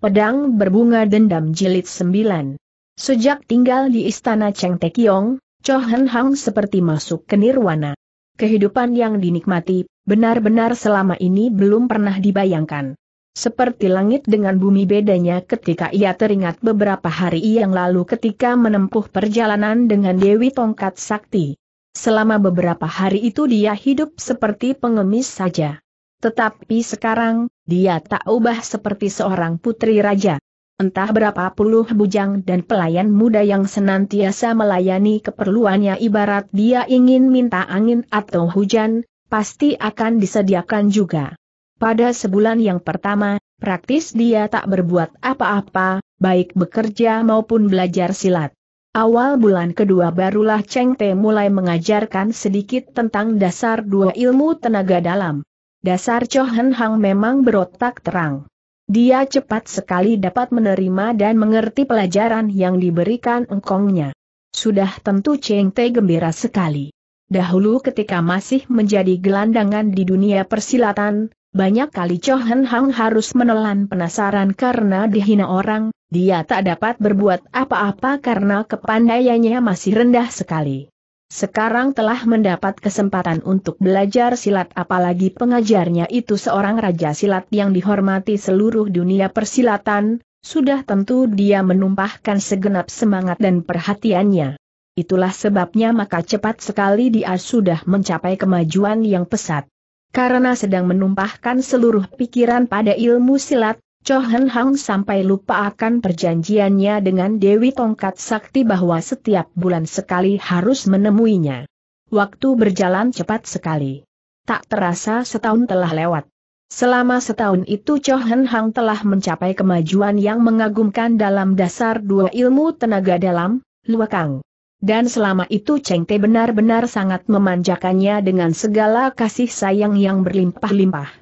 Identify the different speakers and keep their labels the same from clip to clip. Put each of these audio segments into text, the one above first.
Speaker 1: Pedang Berbunga Dendam Jilid 9 Sejak tinggal di istana Cheng Tekiong, Cho Hen Hang seperti masuk ke nirwana. Kehidupan yang dinikmati, benar-benar selama ini belum pernah dibayangkan. Seperti langit dengan bumi bedanya ketika ia teringat beberapa hari yang lalu ketika menempuh perjalanan dengan Dewi Tongkat Sakti. Selama beberapa hari itu dia hidup seperti pengemis saja. Tetapi sekarang, dia tak ubah seperti seorang putri raja. Entah berapa puluh bujang dan pelayan muda yang senantiasa melayani keperluannya ibarat dia ingin minta angin atau hujan, pasti akan disediakan juga. Pada sebulan yang pertama, praktis dia tak berbuat apa-apa, baik bekerja maupun belajar silat. Awal bulan kedua barulah Cheng Te mulai mengajarkan sedikit tentang dasar dua ilmu tenaga dalam. Dasar Chohen Hang memang berotak terang. Dia cepat sekali dapat menerima dan mengerti pelajaran yang diberikan engkongnya. Sudah tentu Cheng Te gembira sekali. Dahulu ketika masih menjadi gelandangan di dunia persilatan, banyak kali Chohen Hang harus menelan penasaran karena dihina orang, dia tak dapat berbuat apa-apa karena kepandaiannya masih rendah sekali. Sekarang telah mendapat kesempatan untuk belajar silat apalagi pengajarnya itu seorang raja silat yang dihormati seluruh dunia persilatan, sudah tentu dia menumpahkan segenap semangat dan perhatiannya. Itulah sebabnya maka cepat sekali dia sudah mencapai kemajuan yang pesat. Karena sedang menumpahkan seluruh pikiran pada ilmu silat, Chohen Hang sampai lupa akan perjanjiannya dengan Dewi Tongkat Sakti bahwa setiap bulan sekali harus menemuinya. Waktu berjalan cepat sekali. Tak terasa setahun telah lewat. Selama setahun itu Chohen Hang telah mencapai kemajuan yang mengagumkan dalam dasar dua ilmu tenaga dalam, luakang. Dan selama itu Cheng Te benar-benar sangat memanjakannya dengan segala kasih sayang yang berlimpah-limpah.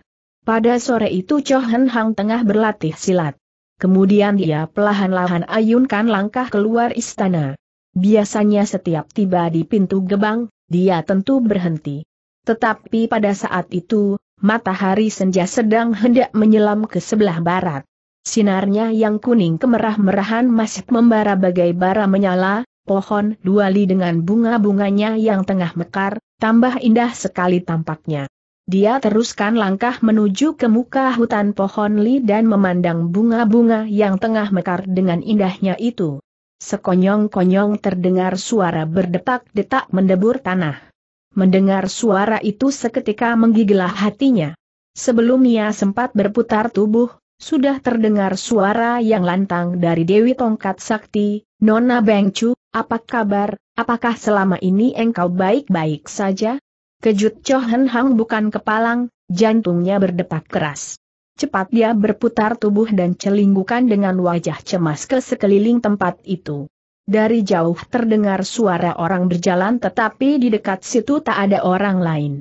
Speaker 1: Pada sore itu Cho Hen Hang tengah berlatih silat. Kemudian dia pelahan-lahan ayunkan langkah keluar istana. Biasanya setiap tiba di pintu gebang, dia tentu berhenti. Tetapi pada saat itu, matahari senja sedang hendak menyelam ke sebelah barat. Sinarnya yang kuning kemerah-merahan masih membara bagai bara menyala, pohon duali dengan bunga-bunganya yang tengah mekar, tambah indah sekali tampaknya. Dia teruskan langkah menuju ke muka hutan pohon li dan memandang bunga-bunga yang tengah mekar dengan indahnya itu. Sekonyong-konyong terdengar suara berdetak-detak mendebur tanah. Mendengar suara itu seketika menggigilah hatinya. Sebelum ia sempat berputar tubuh, sudah terdengar suara yang lantang dari Dewi Tongkat Sakti, Nona Bengcu, apa kabar, apakah selama ini engkau baik-baik saja? Kejut Cho Hen Hang bukan kepalang, jantungnya berdetak keras. Cepat dia berputar tubuh dan celinggukan dengan wajah cemas ke sekeliling tempat itu. Dari jauh terdengar suara orang berjalan tetapi di dekat situ tak ada orang lain.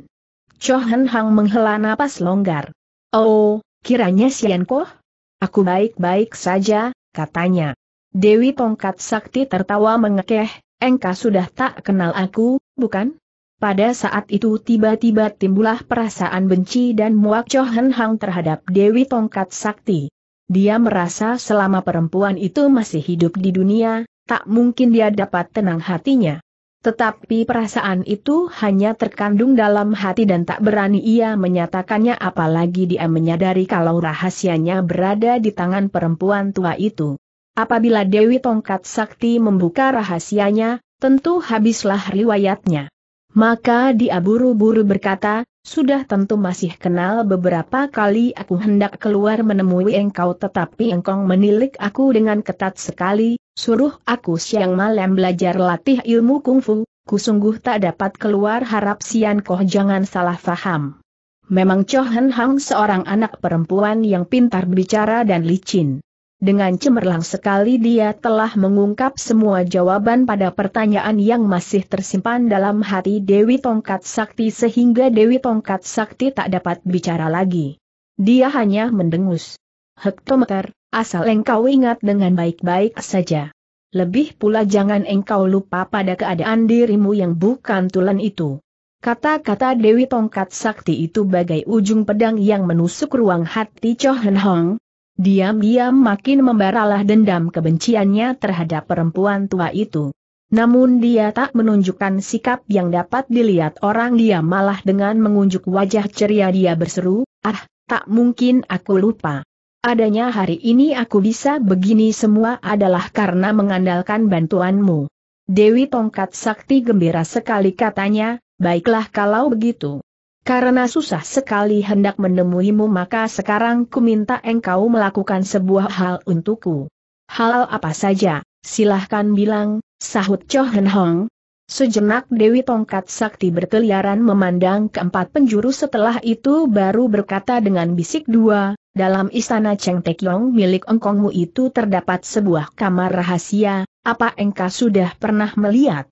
Speaker 1: Cho Hen Hang menghela napas longgar. Oh, kiranya Sian Koh? Aku baik-baik saja, katanya. Dewi Tongkat Sakti tertawa mengekeh, engkau sudah tak kenal aku, bukan? Pada saat itu tiba-tiba timbullah perasaan benci dan muak Cho Hang terhadap Dewi Tongkat Sakti. Dia merasa selama perempuan itu masih hidup di dunia, tak mungkin dia dapat tenang hatinya. Tetapi perasaan itu hanya terkandung dalam hati dan tak berani ia menyatakannya apalagi dia menyadari kalau rahasianya berada di tangan perempuan tua itu. Apabila Dewi Tongkat Sakti membuka rahasianya, tentu habislah riwayatnya. Maka dia buru-buru berkata, sudah tentu masih kenal beberapa kali aku hendak keluar menemui engkau tetapi engkong menilik aku dengan ketat sekali, suruh aku siang malam belajar latih ilmu kungfu, ku sungguh tak dapat keluar harap Sian Koh jangan salah faham. Memang Cho Hang seorang anak perempuan yang pintar bicara dan licin. Dengan cemerlang sekali dia telah mengungkap semua jawaban pada pertanyaan yang masih tersimpan dalam hati Dewi Tongkat Sakti sehingga Dewi Tongkat Sakti tak dapat bicara lagi. Dia hanya mendengus. Hektometer, asal engkau ingat dengan baik-baik saja. Lebih pula jangan engkau lupa pada keadaan dirimu yang bukan tulen itu. Kata-kata Dewi Tongkat Sakti itu bagai ujung pedang yang menusuk ruang hati Cho Hong, Diam-diam makin membaralah dendam kebenciannya terhadap perempuan tua itu. Namun dia tak menunjukkan sikap yang dapat dilihat orang dia malah dengan mengunjuk wajah ceria dia berseru, ah, tak mungkin aku lupa. Adanya hari ini aku bisa begini semua adalah karena mengandalkan bantuanmu. Dewi Tongkat Sakti gembira sekali katanya, baiklah kalau begitu. Karena susah sekali hendak menemuimu maka sekarang ku minta engkau melakukan sebuah hal untukku. Hal apa saja, silahkan bilang, sahut Cho Hen Hong. Sejenak Dewi Tongkat Sakti berkeliaran memandang keempat penjuru setelah itu baru berkata dengan bisik dua, dalam istana Cheng Tek Yong milik engkongmu itu terdapat sebuah kamar rahasia, apa engkau sudah pernah melihat?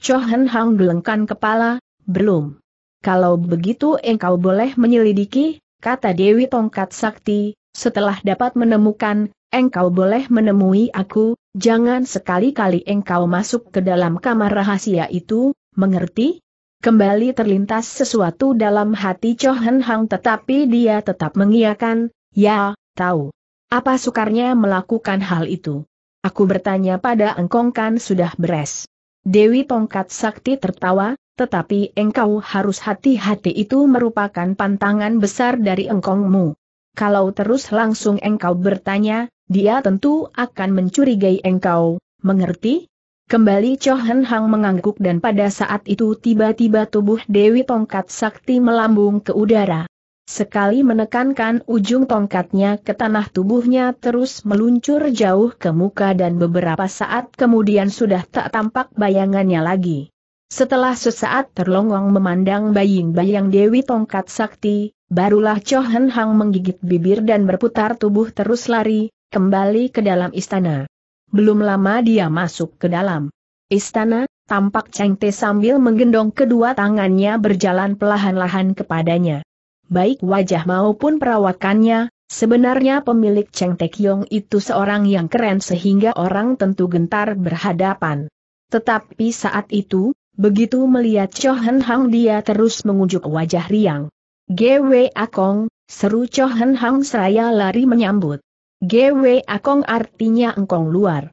Speaker 1: Cho Hen Hong gelengkan kepala, belum. Kalau begitu engkau boleh menyelidiki, kata Dewi Tongkat Sakti, setelah dapat menemukan, engkau boleh menemui aku, jangan sekali-kali engkau masuk ke dalam kamar rahasia itu, mengerti? Kembali terlintas sesuatu dalam hati Chohen Hang tetapi dia tetap mengiakan, ya, tahu. Apa sukarnya melakukan hal itu? Aku bertanya pada Engkongkan sudah beres. Dewi Tongkat Sakti tertawa, tetapi engkau harus hati-hati itu merupakan pantangan besar dari engkongmu. Kalau terus langsung engkau bertanya, dia tentu akan mencurigai engkau, mengerti? Kembali Cho Hang mengangguk dan pada saat itu tiba-tiba tubuh Dewi Tongkat Sakti melambung ke udara. Sekali menekankan ujung tongkatnya ke tanah tubuhnya terus meluncur jauh ke muka dan beberapa saat kemudian sudah tak tampak bayangannya lagi. Setelah sesaat terlongong memandang bayang-bayang Dewi Tongkat Sakti, barulah Cho Hen Hang menggigit bibir dan berputar tubuh terus lari, kembali ke dalam istana. Belum lama dia masuk ke dalam istana, tampak Cheng Te sambil menggendong kedua tangannya berjalan perlahan-lahan kepadanya. Baik wajah maupun perawakannya, sebenarnya pemilik Cheng Te Kiong itu seorang yang keren sehingga orang tentu gentar berhadapan. Tetapi saat itu, Begitu melihat Chohen Hang dia terus mengunjuk wajah riang. GW Akong, seru Chohen Hang seraya lari menyambut. GW Akong artinya engkong luar.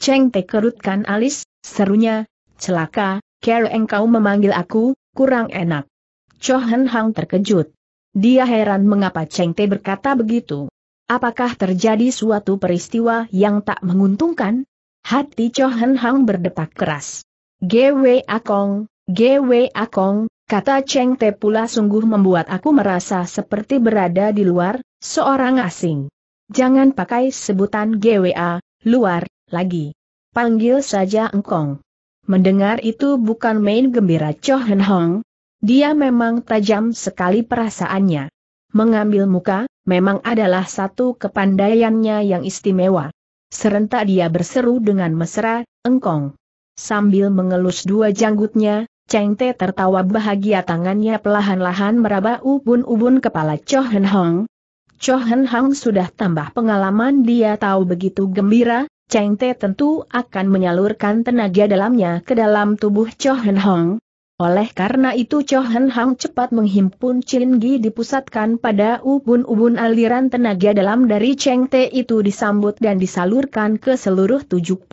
Speaker 1: Cheng Te kerutkan alis, serunya, celaka, kere engkau memanggil aku, kurang enak. Chohen Hang terkejut. Dia heran mengapa Cheng Te berkata begitu. Apakah terjadi suatu peristiwa yang tak menguntungkan? Hati Chohen Hang berdetak keras. GW Akong, GW Akong, kata Cheng Te pula sungguh membuat aku merasa seperti berada di luar, seorang asing. Jangan pakai sebutan GWA, luar, lagi. Panggil saja engkong. Mendengar itu bukan main gembira Cho Hen Hong. Dia memang tajam sekali perasaannya. Mengambil muka, memang adalah satu kepandaiannya yang istimewa. Serentak dia berseru dengan mesra, engkong. Sambil mengelus dua janggutnya, Cheng Te tertawa bahagia tangannya pelahan-lahan meraba ubun-ubun kepala Cho Hen Hong. Cho Hen Hong sudah tambah pengalaman dia tahu begitu gembira, Cheng Te tentu akan menyalurkan tenaga dalamnya ke dalam tubuh Cho Hen Hong, oleh karena itu Cho Hen Hang cepat menghimpun Gi dipusatkan pada ubun-ubun aliran tenaga dalam dari Cheng Te itu disambut dan disalurkan ke seluruh 72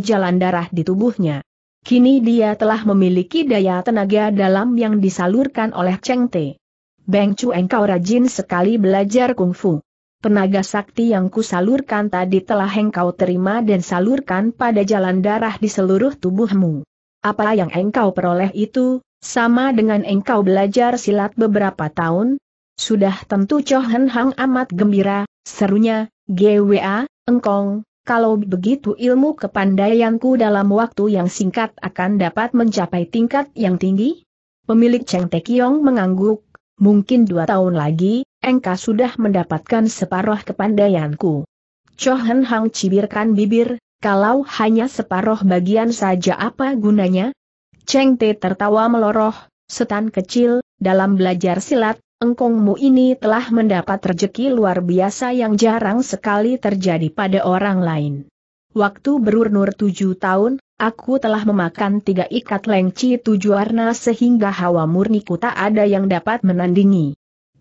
Speaker 1: jalan darah di tubuhnya. Kini dia telah memiliki daya tenaga dalam yang disalurkan oleh Cheng Te. Beng Chu engkau rajin sekali belajar kungfu. Tenaga sakti yang kusalurkan tadi telah engkau terima dan salurkan pada jalan darah di seluruh tubuhmu. Apa yang engkau peroleh itu, sama dengan engkau belajar silat beberapa tahun? Sudah tentu Cho Hen Hang amat gembira, serunya, GWA, engkong, kalau begitu ilmu kepandaianku dalam waktu yang singkat akan dapat mencapai tingkat yang tinggi? Pemilik Cheng Te Kiong mengangguk, mungkin dua tahun lagi, engkau sudah mendapatkan separuh kepandaianku. Cho Hen Hang cibirkan bibir, kalau hanya separuh bagian saja apa gunanya? Cheng Te tertawa meloroh, setan kecil, dalam belajar silat, engkongmu ini telah mendapat rejeki luar biasa yang jarang sekali terjadi pada orang lain. Waktu berumur tujuh tahun, aku telah memakan tiga ikat lengci tujuh warna sehingga hawa murniku tak ada yang dapat menandingi.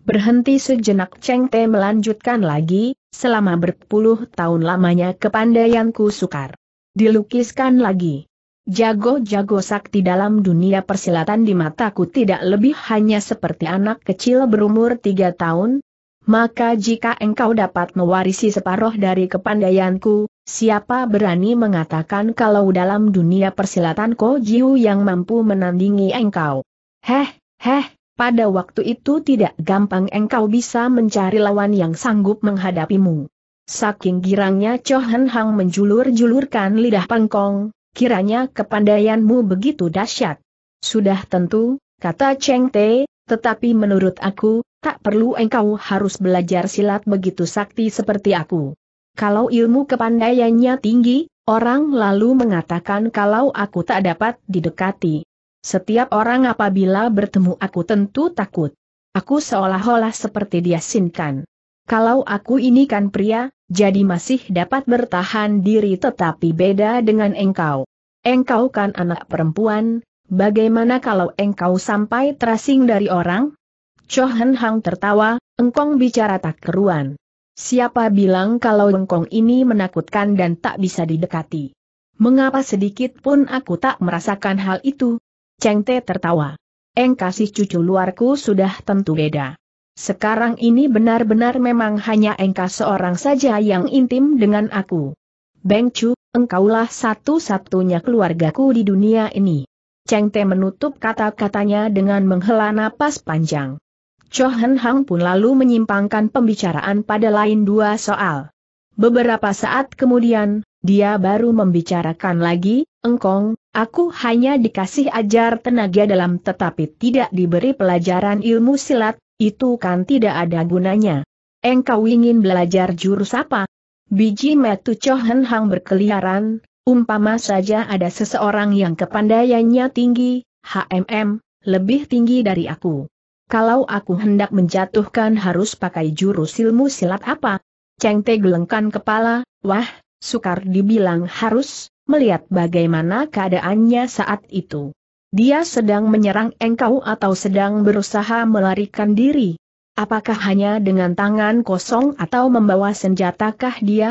Speaker 1: Berhenti sejenak Cheng Te melanjutkan lagi, selama berpuluh tahun lamanya kepandaianku sukar. Dilukiskan lagi. Jago-jago sakti dalam dunia persilatan di mataku tidak lebih hanya seperti anak kecil berumur tiga tahun, maka jika engkau dapat mewarisi separoh dari kepandaianku, siapa berani mengatakan kalau dalam dunia persilatan Ko Jiu yang mampu menandingi engkau? Heh, heh, pada waktu itu tidak gampang engkau bisa mencari lawan yang sanggup menghadapimu. Saking girangnya Cho Han Hang menjulur-julurkan lidah pengkong, kiranya kepandaianmu begitu dahsyat. Sudah tentu, kata Cheng Te, tetapi menurut aku, tak perlu engkau harus belajar silat begitu sakti seperti aku. Kalau ilmu kepandaiannya tinggi, orang lalu mengatakan kalau aku tak dapat didekati. Setiap orang apabila bertemu aku tentu takut. Aku seolah-olah seperti diasinkan. Kalau aku ini kan pria, jadi masih dapat bertahan diri tetapi beda dengan engkau. Engkau kan anak perempuan, bagaimana kalau engkau sampai terasing dari orang? Chohen Hang tertawa, engkong bicara tak keruan. Siapa bilang kalau engkong ini menakutkan dan tak bisa didekati? Mengapa sedikit pun aku tak merasakan hal itu? Cheng Te tertawa. Eng kasih cucu luarku sudah tentu beda. Sekarang ini benar-benar memang hanya engkau seorang saja yang intim dengan aku. Beng Chu, engkaulah satu-satunya keluargaku di dunia ini. Cheng Te menutup kata-katanya dengan menghela napas panjang. Cho Hen Hang pun lalu menyimpangkan pembicaraan pada lain dua soal. Beberapa saat kemudian, dia baru membicarakan lagi, engkong, aku hanya dikasih ajar tenaga dalam tetapi tidak diberi pelajaran ilmu silat, itu kan tidak ada gunanya. Engkau ingin belajar jurus apa? Biji metu Cohen Hang berkeliaran, umpama saja ada seseorang yang kepandaiannya tinggi, HMM, lebih tinggi dari aku. Kalau aku hendak menjatuhkan harus pakai jurus ilmu silat apa? Cengte Te gelengkan kepala, wah, sukar dibilang harus, melihat bagaimana keadaannya saat itu. Dia sedang menyerang engkau atau sedang berusaha melarikan diri. Apakah hanya dengan tangan kosong atau membawa senjatakah dia?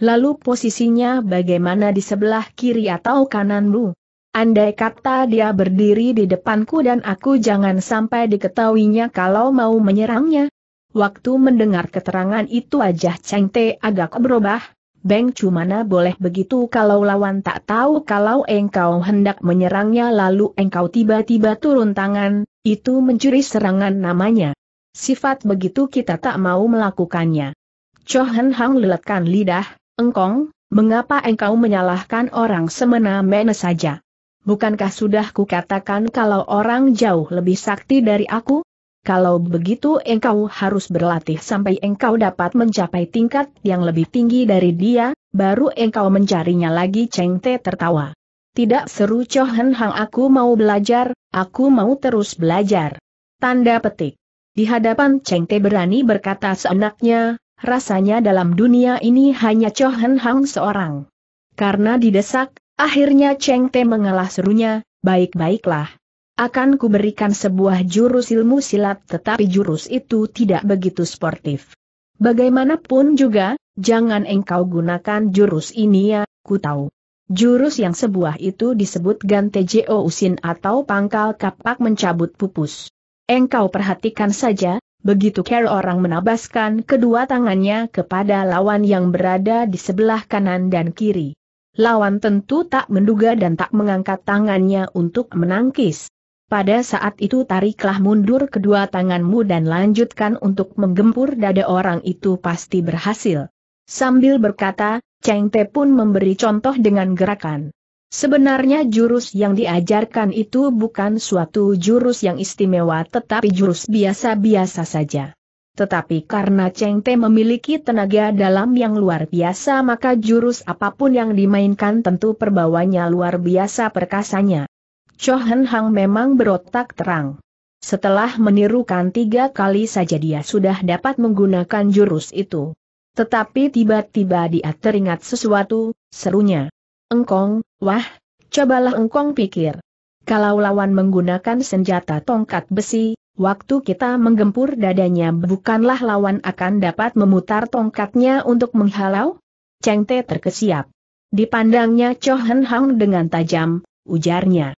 Speaker 1: Lalu posisinya bagaimana di sebelah kiri atau kananmu? Andai kata dia berdiri di depanku dan aku jangan sampai diketahuinya kalau mau menyerangnya. Waktu mendengar keterangan itu wajah Cheng Te agak berubah, Beng Cumana boleh begitu kalau lawan tak tahu kalau engkau hendak menyerangnya lalu engkau tiba-tiba turun tangan, itu mencuri serangan namanya. Sifat begitu kita tak mau melakukannya. Chohan Hang leletkan lidah, engkong, mengapa engkau menyalahkan orang semena-mena saja? Bukankah sudah kukatakan kalau orang jauh lebih sakti dari aku? Kalau begitu engkau harus berlatih sampai engkau dapat mencapai tingkat yang lebih tinggi dari dia, baru engkau mencarinya lagi Cheng Te tertawa. Tidak seru Cho Hen Hang aku mau belajar, aku mau terus belajar. Tanda petik. Di hadapan Cheng Te berani berkata seenaknya, rasanya dalam dunia ini hanya Cho Hen Hang seorang. Karena didesak, akhirnya Cheng Te mengalah serunya, baik-baiklah akan kuberikan sebuah jurus ilmu silat tetapi jurus itu tidak begitu sportif. Bagaimanapun juga, jangan engkau gunakan jurus ini ya, ku tahu. Jurus yang sebuah itu disebut Gante Jo Usin atau pangkal kapak mencabut pupus. Engkau perhatikan saja, begitu care orang menabaskan kedua tangannya kepada lawan yang berada di sebelah kanan dan kiri. Lawan tentu tak menduga dan tak mengangkat tangannya untuk menangkis. Pada saat itu tariklah mundur kedua tanganmu dan lanjutkan untuk menggempur dada orang itu pasti berhasil. Sambil berkata, Cheng Te pun memberi contoh dengan gerakan. Sebenarnya jurus yang diajarkan itu bukan suatu jurus yang istimewa tetapi jurus biasa-biasa saja. Tetapi karena Cheng Te memiliki tenaga dalam yang luar biasa maka jurus apapun yang dimainkan tentu perbawanya luar biasa perkasanya. Chohen Hang memang berotak terang. Setelah menirukan tiga kali saja dia sudah dapat menggunakan jurus itu. Tetapi tiba-tiba dia teringat sesuatu, serunya. Engkong, wah, cobalah engkong pikir. Kalau lawan menggunakan senjata tongkat besi, waktu kita menggempur dadanya bukanlah lawan akan dapat memutar tongkatnya untuk menghalau? Cengte terkesiap. Dipandangnya Cho Hang dengan tajam, ujarnya.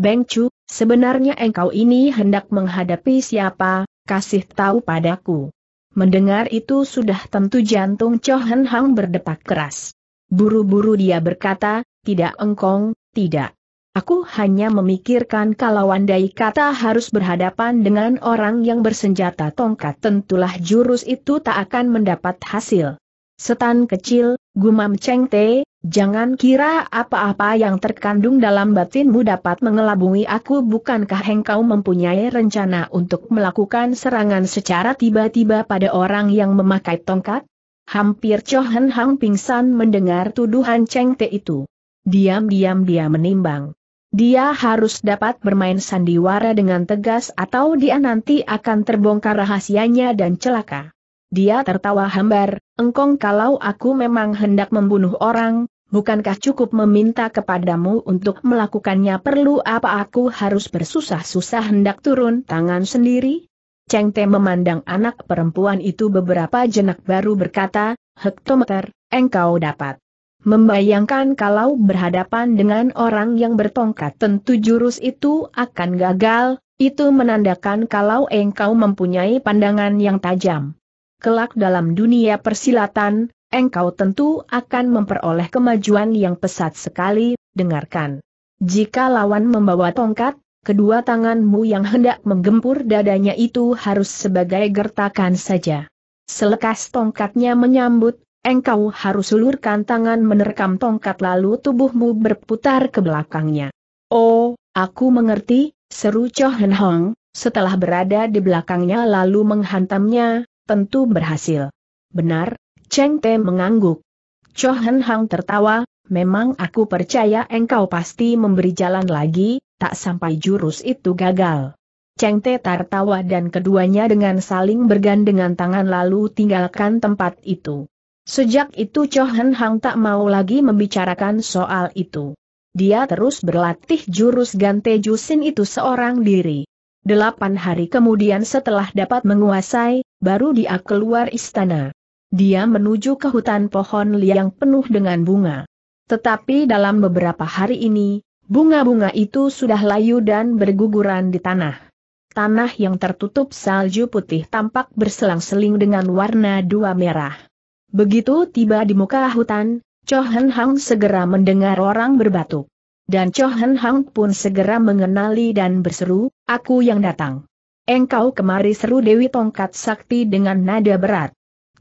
Speaker 1: Beng Chu, sebenarnya engkau ini hendak menghadapi siapa, kasih tahu padaku. Mendengar itu sudah tentu jantung Cho Hen Hang berdetak keras. Buru-buru dia berkata, tidak engkong, tidak. Aku hanya memikirkan kalau andai kata harus berhadapan dengan orang yang bersenjata tongkat tentulah jurus itu tak akan mendapat hasil. Setan kecil, gumam Cheng Te, jangan kira apa-apa yang terkandung dalam batinmu dapat mengelabui aku bukankah engkau mempunyai rencana untuk melakukan serangan secara tiba-tiba pada orang yang memakai tongkat? Hampir Chohen Hang pingsan mendengar tuduhan Cheng Te itu. Diam-diam dia menimbang. Dia harus dapat bermain sandiwara dengan tegas atau dia nanti akan terbongkar rahasianya dan celaka. Dia tertawa hambar, engkong kalau aku memang hendak membunuh orang, bukankah cukup meminta kepadamu untuk melakukannya perlu apa aku harus bersusah-susah hendak turun tangan sendiri? Cheng Te memandang anak perempuan itu beberapa jenak baru berkata, hektometer, engkau dapat. Membayangkan kalau berhadapan dengan orang yang bertongkat tentu jurus itu akan gagal, itu menandakan kalau engkau mempunyai pandangan yang tajam kelak dalam dunia persilatan, engkau tentu akan memperoleh kemajuan yang pesat sekali, dengarkan. Jika lawan membawa tongkat, kedua tanganmu yang hendak menggempur dadanya itu harus sebagai gertakan saja. Selekas tongkatnya menyambut, engkau harus ulurkan tangan menerkam tongkat lalu tubuhmu berputar ke belakangnya. Oh, aku mengerti, seru Cho Hen Hong, setelah berada di belakangnya lalu menghantamnya, tentu berhasil. Benar, Cheng Te mengangguk. Cho Hen Hang tertawa, memang aku percaya engkau pasti memberi jalan lagi, tak sampai jurus itu gagal. Cheng Te tertawa dan keduanya dengan saling bergandengan tangan lalu tinggalkan tempat itu. Sejak itu Cho Hen Hang tak mau lagi membicarakan soal itu. Dia terus berlatih jurus Gante Jusin itu seorang diri. Delapan hari kemudian setelah dapat menguasai, baru dia keluar istana. Dia menuju ke hutan pohon liang penuh dengan bunga. Tetapi dalam beberapa hari ini, bunga-bunga itu sudah layu dan berguguran di tanah. Tanah yang tertutup salju putih tampak berselang-seling dengan warna dua merah. Begitu tiba di muka hutan, Chohen Hang segera mendengar orang berbatuk. Dan Chohen Hang pun segera mengenali dan berseru, aku yang datang. Engkau kemari seru Dewi Tongkat Sakti dengan nada berat.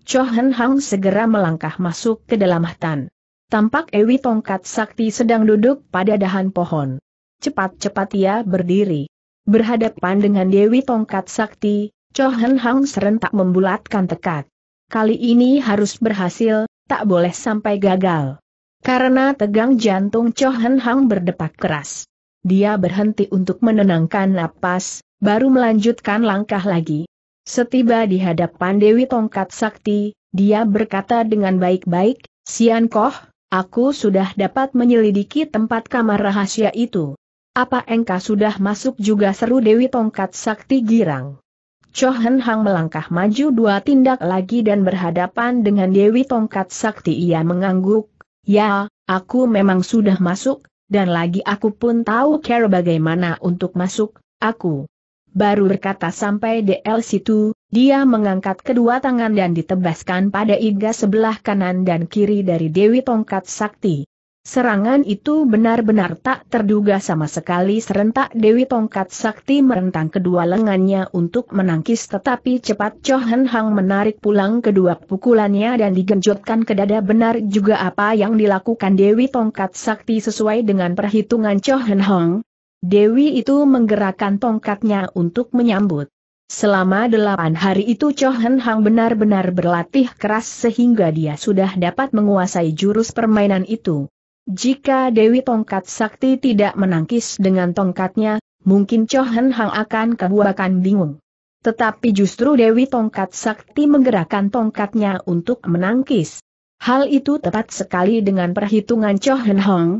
Speaker 1: Chohen Hang segera melangkah masuk ke dalam hutan. Tampak Dewi Tongkat Sakti sedang duduk pada dahan pohon. Cepat-cepat ia berdiri. Berhadapan dengan Dewi Tongkat Sakti, Chohen Hang serentak membulatkan tekad. Kali ini harus berhasil, tak boleh sampai gagal. Karena tegang jantung Chohen Hang berdepak keras. Dia berhenti untuk menenangkan napas, baru melanjutkan langkah lagi. Setiba di hadapan Dewi Tongkat Sakti, dia berkata dengan baik-baik, Sian Koh, aku sudah dapat menyelidiki tempat kamar rahasia itu. Apa engkau sudah masuk juga seru Dewi Tongkat Sakti girang. Chohen Hang melangkah maju dua tindak lagi dan berhadapan dengan Dewi Tongkat Sakti ia mengangguk, ya, aku memang sudah masuk, dan lagi aku pun tahu cara bagaimana untuk masuk, aku Baru berkata sampai DL situ, dia mengangkat kedua tangan dan ditebaskan pada iga sebelah kanan dan kiri dari Dewi Tongkat Sakti. Serangan itu benar-benar tak terduga sama sekali serentak Dewi Tongkat Sakti merentang kedua lengannya untuk menangkis tetapi cepat Cho Hen Hang menarik pulang kedua pukulannya dan digenjotkan ke dada benar juga apa yang dilakukan Dewi Tongkat Sakti sesuai dengan perhitungan Cho Hen Hang, Dewi itu menggerakkan tongkatnya untuk menyambut. Selama delapan hari itu Cho Hen Hang benar-benar berlatih keras sehingga dia sudah dapat menguasai jurus permainan itu. Jika Dewi Tongkat Sakti tidak menangkis dengan tongkatnya, mungkin Cho Hen Hang akan kebuakan bingung. Tetapi justru Dewi Tongkat Sakti menggerakkan tongkatnya untuk menangkis. Hal itu tepat sekali dengan perhitungan Cho Hen Hang.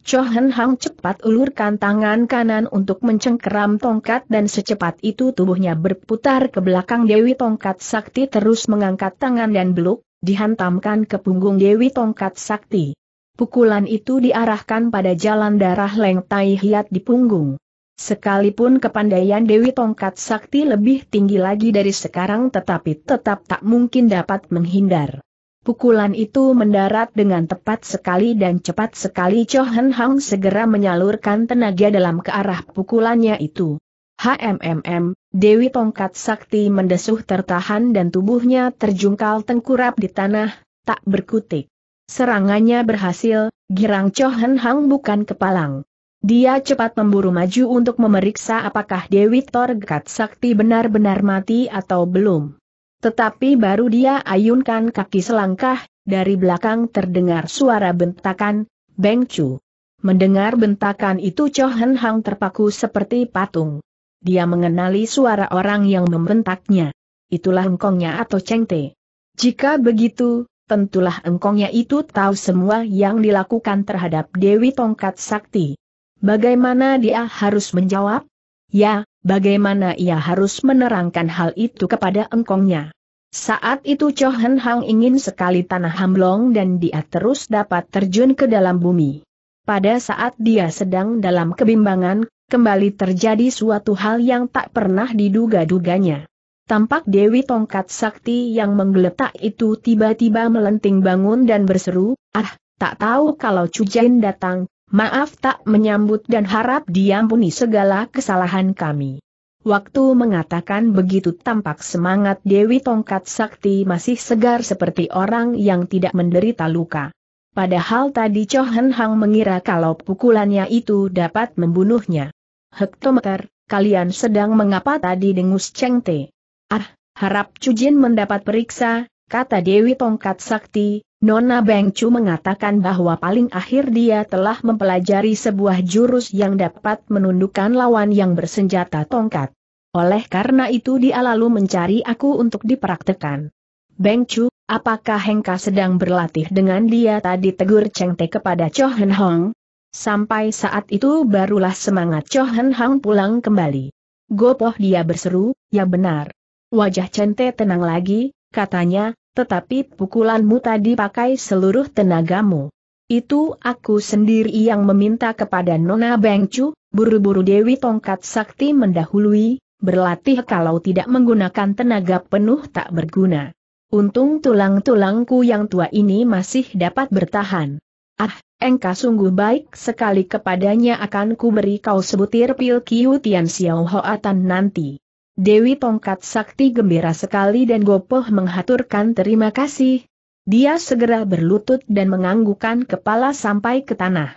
Speaker 1: Chohen Hang cepat ulurkan tangan kanan untuk mencengkeram tongkat dan secepat itu tubuhnya berputar ke belakang Dewi Tongkat Sakti terus mengangkat tangan dan beluk, dihantamkan ke punggung Dewi Tongkat Sakti. Pukulan itu diarahkan pada jalan darah Leng Tai Hiat di punggung. Sekalipun kepandaian Dewi Tongkat Sakti lebih tinggi lagi dari sekarang tetapi tetap tak mungkin dapat menghindar. Pukulan itu mendarat dengan tepat sekali dan cepat sekali Cho Hen Hang segera menyalurkan tenaga dalam ke arah pukulannya itu. HMMM, Dewi Tongkat Sakti mendesuh tertahan dan tubuhnya terjungkal tengkurap di tanah, tak berkutik. Serangannya berhasil, girang Cho Hen Hang bukan kepalang. Dia cepat memburu maju untuk memeriksa apakah Dewi Tongkat Sakti benar-benar mati atau belum. Tetapi baru dia ayunkan kaki selangkah, dari belakang terdengar suara bentakan, Beng Chu. Mendengar bentakan itu Cho Hen Hang terpaku seperti patung. Dia mengenali suara orang yang membentaknya. Itulah engkongnya atau cengte. Jika begitu, tentulah engkongnya itu tahu semua yang dilakukan terhadap Dewi Tongkat Sakti. Bagaimana dia harus menjawab? Ya, bagaimana ia harus menerangkan hal itu kepada engkongnya. Saat itu Cho Hen Hang ingin sekali tanah hamblong dan dia terus dapat terjun ke dalam bumi. Pada saat dia sedang dalam kebimbangan, kembali terjadi suatu hal yang tak pernah diduga-duganya. Tampak Dewi Tongkat Sakti yang menggeletak itu tiba-tiba melenting bangun dan berseru, ah, tak tahu kalau Cujain datang, maaf tak menyambut dan harap diampuni segala kesalahan kami. Waktu mengatakan begitu tampak semangat Dewi Tongkat Sakti masih segar seperti orang yang tidak menderita luka. Padahal tadi Hen Hang mengira kalau pukulannya itu dapat membunuhnya. Hektometer, kalian sedang mengapa tadi dengus Cheng Te? Ah, harap Cujin mendapat periksa, Kata Dewi Tongkat Sakti, Nona Bengcu mengatakan bahwa paling akhir dia telah mempelajari sebuah jurus yang dapat menundukkan lawan yang bersenjata tongkat. Oleh karena itu dia lalu mencari aku untuk dipraktekan. Bengcu, apakah Hengka sedang berlatih dengan dia tadi tegur cengte kepada Cho Hen Hong? Sampai saat itu barulah semangat Cho Hen Hong pulang kembali. Gopoh dia berseru, ya benar. Wajah cente tenang lagi, katanya, tetapi pukulanmu tadi pakai seluruh tenagamu. Itu aku sendiri yang meminta kepada Nona Bengcu, buru-buru Dewi Tongkat Sakti mendahului, berlatih kalau tidak menggunakan tenaga penuh tak berguna. Untung tulang-tulangku yang tua ini masih dapat bertahan. Ah, engkau sungguh baik sekali kepadanya akan ku beri kau sebutir pil Kiu Tian Xiao Hoatan nanti. Dewi Tongkat Sakti gembira sekali dan Gopoh menghaturkan terima kasih. Dia segera berlutut dan menganggukkan kepala sampai ke tanah.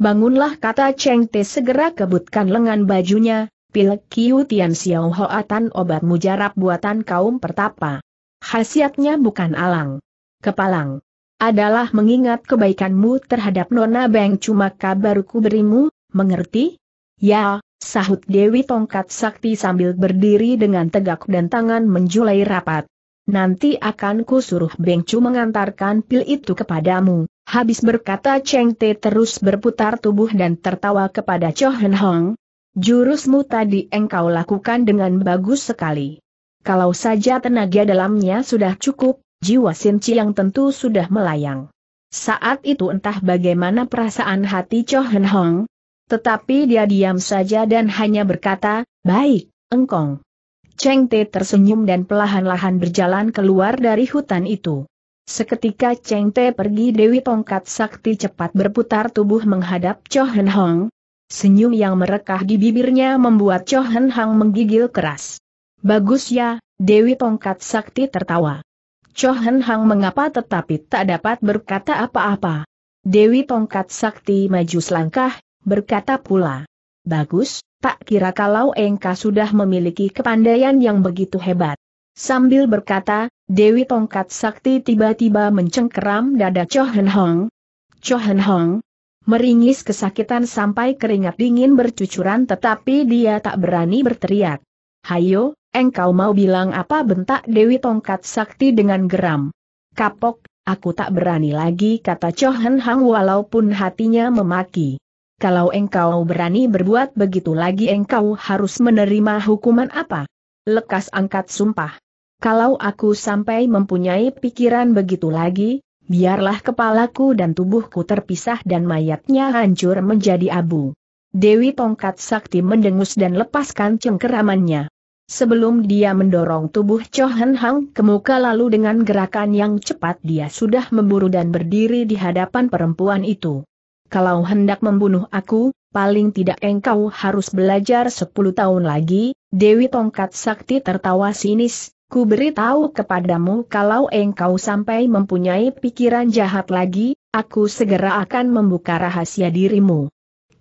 Speaker 1: Bangunlah kata Cheng Te segera kebutkan lengan bajunya, Pil Kiu Tian Xiao Hoatan obat mujarab buatan kaum pertapa. Khasiatnya bukan alang. Kepalang. Adalah mengingat kebaikanmu terhadap Nona Beng cuma kabarku berimu, mengerti? Ya, sahut Dewi Tongkat Sakti sambil berdiri dengan tegak dan tangan menjulai rapat. Nanti akan kusuruh Bengcu mengantarkan pil itu kepadamu. Habis berkata Cheng Te terus berputar tubuh dan tertawa kepada Cho Hen Hong. Jurusmu tadi engkau lakukan dengan bagus sekali. Kalau saja tenaga dalamnya sudah cukup, jiwa Sin yang tentu sudah melayang. Saat itu entah bagaimana perasaan hati Cho Hen Hong, tetapi dia diam saja dan hanya berkata, baik, engkong. Cheng Te tersenyum dan perlahan-lahan berjalan keluar dari hutan itu. Seketika Cheng Te pergi Dewi Tongkat Sakti cepat berputar tubuh menghadap Cho Hen Hong. Senyum yang merekah di bibirnya membuat Cho Hen Hong menggigil keras. Bagus ya, Dewi Tongkat Sakti tertawa. Cho Hen Hong mengapa tetapi tak dapat berkata apa-apa. Dewi Tongkat Sakti maju selangkah, berkata pula, Bagus, tak kira kalau engkau sudah memiliki kepandaian yang begitu hebat. Sambil berkata, Dewi Tongkat Sakti tiba-tiba mencengkeram dada Cho Hong. Cho Hong meringis kesakitan sampai keringat dingin bercucuran tetapi dia tak berani berteriak. Hayo, engkau mau bilang apa bentak Dewi Tongkat Sakti dengan geram. Kapok, aku tak berani lagi kata Cho Hong walaupun hatinya memaki kalau engkau berani berbuat begitu lagi engkau harus menerima hukuman apa? Lekas angkat sumpah. Kalau aku sampai mempunyai pikiran begitu lagi, biarlah kepalaku dan tubuhku terpisah dan mayatnya hancur menjadi abu. Dewi tongkat sakti mendengus dan lepaskan cengkeramannya. Sebelum dia mendorong tubuh Cho Hang ke muka lalu dengan gerakan yang cepat dia sudah memburu dan berdiri di hadapan perempuan itu kalau hendak membunuh aku, paling tidak engkau harus belajar sepuluh tahun lagi, Dewi Tongkat Sakti tertawa sinis, ku beritahu kepadamu kalau engkau sampai mempunyai pikiran jahat lagi, aku segera akan membuka rahasia dirimu.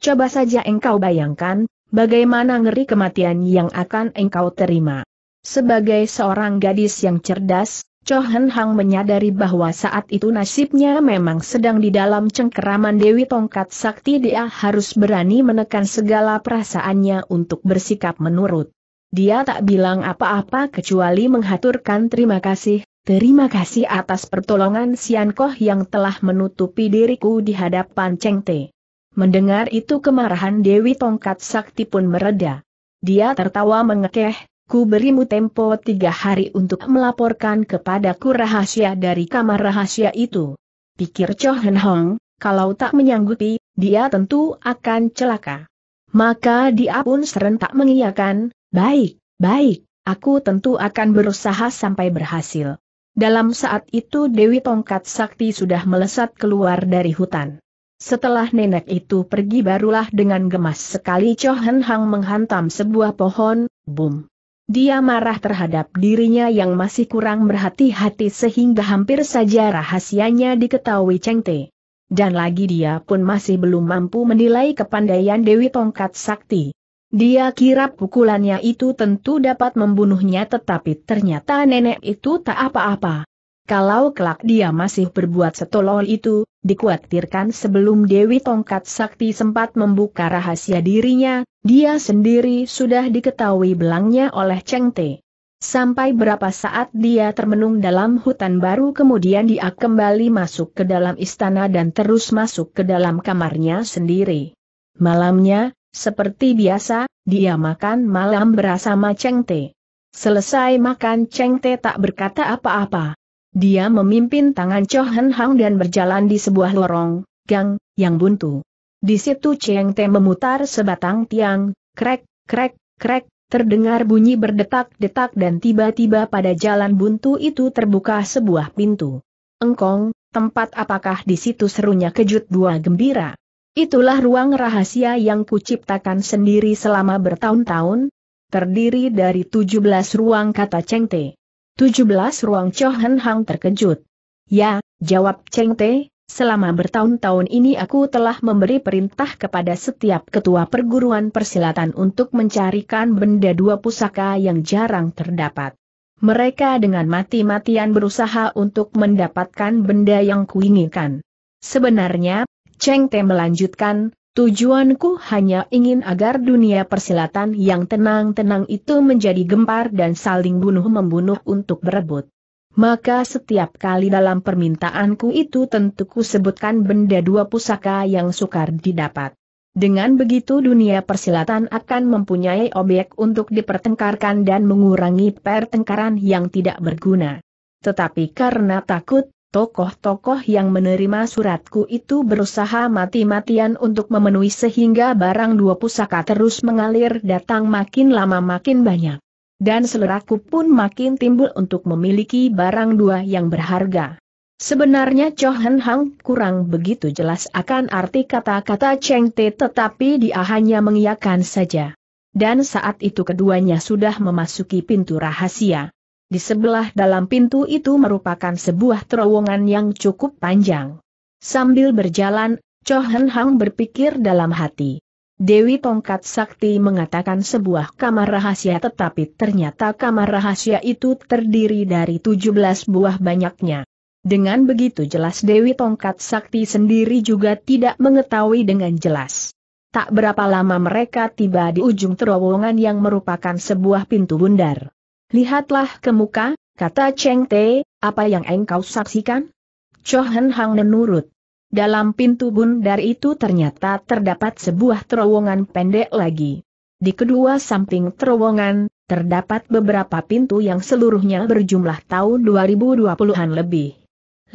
Speaker 1: Coba saja engkau bayangkan, bagaimana ngeri kematian yang akan engkau terima. Sebagai seorang gadis yang cerdas, Cho Hang menyadari bahwa saat itu nasibnya memang sedang di dalam cengkeraman Dewi Tongkat Sakti dia harus berani menekan segala perasaannya untuk bersikap menurut. Dia tak bilang apa-apa kecuali menghaturkan terima kasih, terima kasih atas pertolongan Sian Koh yang telah menutupi diriku di hadapan Cheng Te. Mendengar itu kemarahan Dewi Tongkat Sakti pun mereda. Dia tertawa mengekeh, Ku berimu tempo tiga hari untuk melaporkan kepadaku rahasia dari kamar rahasia itu. Pikir Cho Hen Hong, kalau tak menyanggupi, dia tentu akan celaka. Maka dia pun serentak mengiyakan, baik, baik, aku tentu akan berusaha sampai berhasil. Dalam saat itu Dewi Tongkat Sakti sudah melesat keluar dari hutan. Setelah nenek itu pergi barulah dengan gemas sekali Cho Hen Hang menghantam sebuah pohon, boom. Dia marah terhadap dirinya yang masih kurang berhati-hati sehingga hampir saja rahasianya diketahui Cheng Te. Dan lagi dia pun masih belum mampu menilai kepandaian Dewi Tongkat Sakti. Dia kira pukulannya itu tentu dapat membunuhnya tetapi ternyata nenek itu tak apa-apa. Kalau kelak dia masih berbuat setolol itu, dikhawatirkan sebelum Dewi Tongkat Sakti sempat membuka rahasia dirinya, dia sendiri sudah diketahui belangnya oleh Cheng Te. Sampai berapa saat dia termenung dalam hutan baru kemudian dia kembali masuk ke dalam istana dan terus masuk ke dalam kamarnya sendiri. Malamnya, seperti biasa, dia makan malam bersama Cheng Te. Selesai makan Cheng Te tak berkata apa-apa. Dia memimpin tangan Cho Hang dan berjalan di sebuah lorong, gang, yang buntu. Di situ Cheng Te memutar sebatang tiang, krek, krek, krek, terdengar bunyi berdetak-detak dan tiba-tiba pada jalan buntu itu terbuka sebuah pintu. Engkong, tempat apakah di situ serunya kejut dua gembira? Itulah ruang rahasia yang kuciptakan sendiri selama bertahun-tahun, terdiri dari 17 ruang kata Cheng Te. 17 ruang Chohen Hang terkejut. Ya, jawab Cheng Te, selama bertahun-tahun ini aku telah memberi perintah kepada setiap ketua perguruan persilatan untuk mencarikan benda dua pusaka yang jarang terdapat. Mereka dengan mati-matian berusaha untuk mendapatkan benda yang kuinginkan. Sebenarnya, Cheng Te melanjutkan, Tujuanku hanya ingin agar dunia persilatan yang tenang-tenang itu menjadi gempar dan saling bunuh-membunuh untuk berebut. Maka setiap kali dalam permintaanku itu tentu ku sebutkan benda dua pusaka yang sukar didapat. Dengan begitu dunia persilatan akan mempunyai objek untuk dipertengkarkan dan mengurangi pertengkaran yang tidak berguna. Tetapi karena takut, Tokoh-tokoh yang menerima suratku itu berusaha mati-matian untuk memenuhi sehingga barang dua pusaka terus mengalir datang makin lama makin banyak. Dan seleraku pun makin timbul untuk memiliki barang dua yang berharga. Sebenarnya Chohan Hang kurang begitu jelas akan arti kata-kata Cheng Te tetapi dia hanya mengiyakan saja. Dan saat itu keduanya sudah memasuki pintu rahasia. Di sebelah dalam pintu itu merupakan sebuah terowongan yang cukup panjang. Sambil berjalan, Cho Hang berpikir dalam hati. Dewi Tongkat Sakti mengatakan sebuah kamar rahasia tetapi ternyata kamar rahasia itu terdiri dari 17 buah banyaknya. Dengan begitu jelas Dewi Tongkat Sakti sendiri juga tidak mengetahui dengan jelas. Tak berapa lama mereka tiba di ujung terowongan yang merupakan sebuah pintu bundar. Lihatlah ke muka, kata Cheng Te, apa yang engkau saksikan? Chohen Hang menurut. Dalam pintu bundar itu ternyata terdapat sebuah terowongan pendek lagi. Di kedua samping terowongan, terdapat beberapa pintu yang seluruhnya berjumlah tahun 2020-an lebih.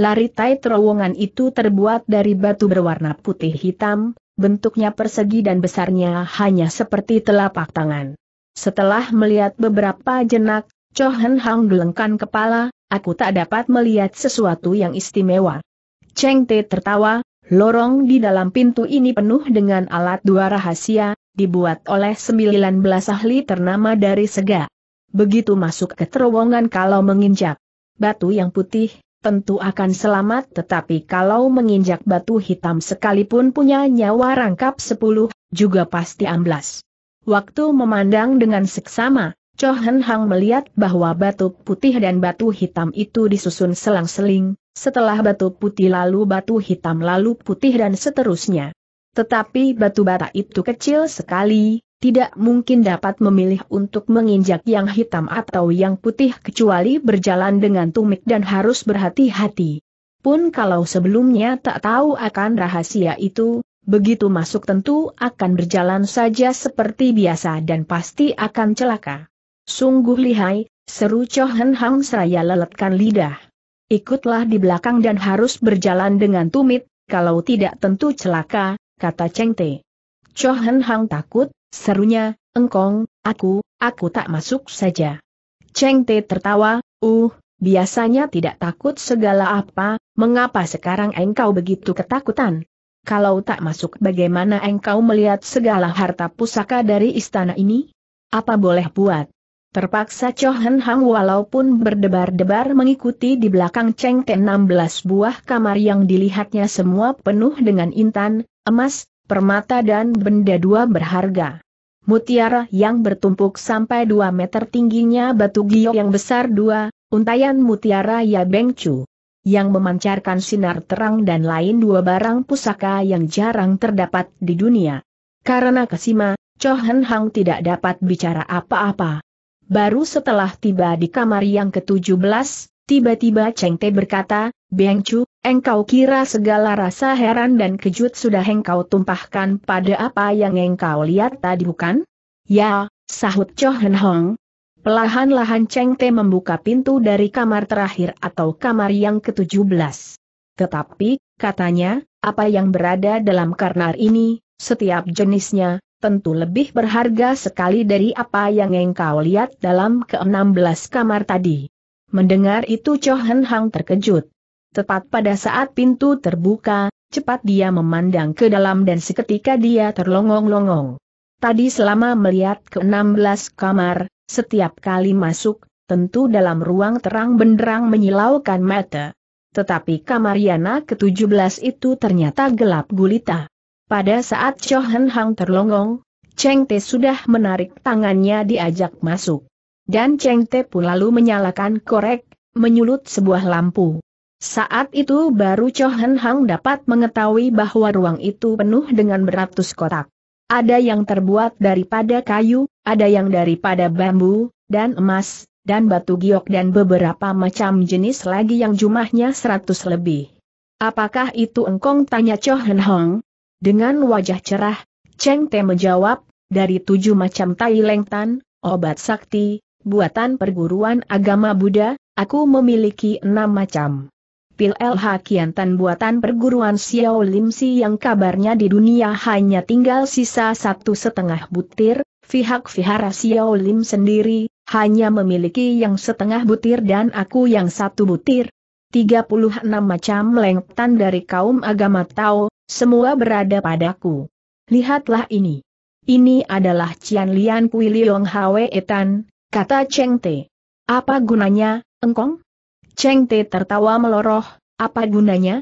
Speaker 1: Laritai terowongan itu terbuat dari batu berwarna putih hitam, bentuknya persegi dan besarnya hanya seperti telapak tangan. Setelah melihat beberapa jenak, Cho Hang gelengkan kepala, aku tak dapat melihat sesuatu yang istimewa. Cheng Te tertawa, lorong di dalam pintu ini penuh dengan alat dua rahasia, dibuat oleh 19 ahli ternama dari Sega. Begitu masuk ke terowongan kalau menginjak batu yang putih, tentu akan selamat tetapi kalau menginjak batu hitam sekalipun punya nyawa rangkap 10, juga pasti amblas. Waktu memandang dengan seksama, Cho Hen Hang melihat bahwa batu putih dan batu hitam itu disusun selang-seling, setelah batu putih lalu batu hitam lalu putih dan seterusnya. Tetapi batu bata itu kecil sekali, tidak mungkin dapat memilih untuk menginjak yang hitam atau yang putih kecuali berjalan dengan tumik dan harus berhati-hati. Pun kalau sebelumnya tak tahu akan rahasia itu, Begitu masuk tentu akan berjalan saja seperti biasa dan pasti akan celaka. Sungguh lihai, seru Cho Hang seraya leletkan lidah. Ikutlah di belakang dan harus berjalan dengan tumit, kalau tidak tentu celaka, kata Cheng Te. Cho Hang takut, serunya, engkong, aku, aku tak masuk saja. Cheng Te tertawa, uh, biasanya tidak takut segala apa, mengapa sekarang engkau begitu ketakutan? kalau tak masuk bagaimana engkau melihat segala harta pusaka dari istana ini? Apa boleh buat? Terpaksa Cho Hen Hang walaupun berdebar-debar mengikuti di belakang Cheng Te 16 buah kamar yang dilihatnya semua penuh dengan intan, emas, permata dan benda dua berharga. Mutiara yang bertumpuk sampai 2 meter tingginya batu giok yang besar dua, untayan mutiara Ya Beng Chu yang memancarkan sinar terang dan lain dua barang pusaka yang jarang terdapat di dunia. Karena kesima, Chohan Hang tidak dapat bicara apa-apa. Baru setelah tiba di kamar yang ke-17, tiba-tiba Cheng Te berkata, Beng Chu, engkau kira segala rasa heran dan kejut sudah engkau tumpahkan pada apa yang engkau lihat tadi bukan? Ya, sahut Chohan Hang, Pelahan-lahan Cheng Te membuka pintu dari kamar terakhir atau kamar yang ke-17. Tetapi, katanya, apa yang berada dalam karnar ini, setiap jenisnya, tentu lebih berharga sekali dari apa yang engkau lihat dalam ke-16 kamar tadi. Mendengar itu Hen Hang terkejut. Tepat pada saat pintu terbuka, cepat dia memandang ke dalam dan seketika dia terlongong-longong. Tadi selama melihat ke-16 kamar, setiap kali masuk, tentu dalam ruang terang benderang menyilaukan mata. Tetapi kamariana ke-17 itu ternyata gelap gulita. Pada saat Cho Hang terlongong, Cheng Te sudah menarik tangannya diajak masuk. Dan Cheng Te pun lalu menyalakan korek, menyulut sebuah lampu. Saat itu baru Cho Hang dapat mengetahui bahwa ruang itu penuh dengan beratus kotak. Ada yang terbuat daripada kayu, ada yang daripada bambu, dan emas, dan batu giok dan beberapa macam jenis lagi yang jumlahnya seratus lebih. Apakah itu engkong tanya Cho Hen Hong? Dengan wajah cerah, Cheng Te menjawab, dari tujuh macam tai lengtan, obat sakti, buatan perguruan agama Buddha, aku memiliki enam macam. Pil LH Tan buatan perguruan Xiao Lim Si yang kabarnya di dunia hanya tinggal sisa satu setengah butir, pihak vihara Xiao Lim sendiri, hanya memiliki yang setengah butir dan aku yang satu butir. 36 macam lengtan dari kaum agama Tao, semua berada padaku. Lihatlah ini. Ini adalah Cian Lian Kui Liong Hwe Etan, kata Cheng Te. Apa gunanya, engkong? Cheng Te tertawa meloroh, apa gunanya?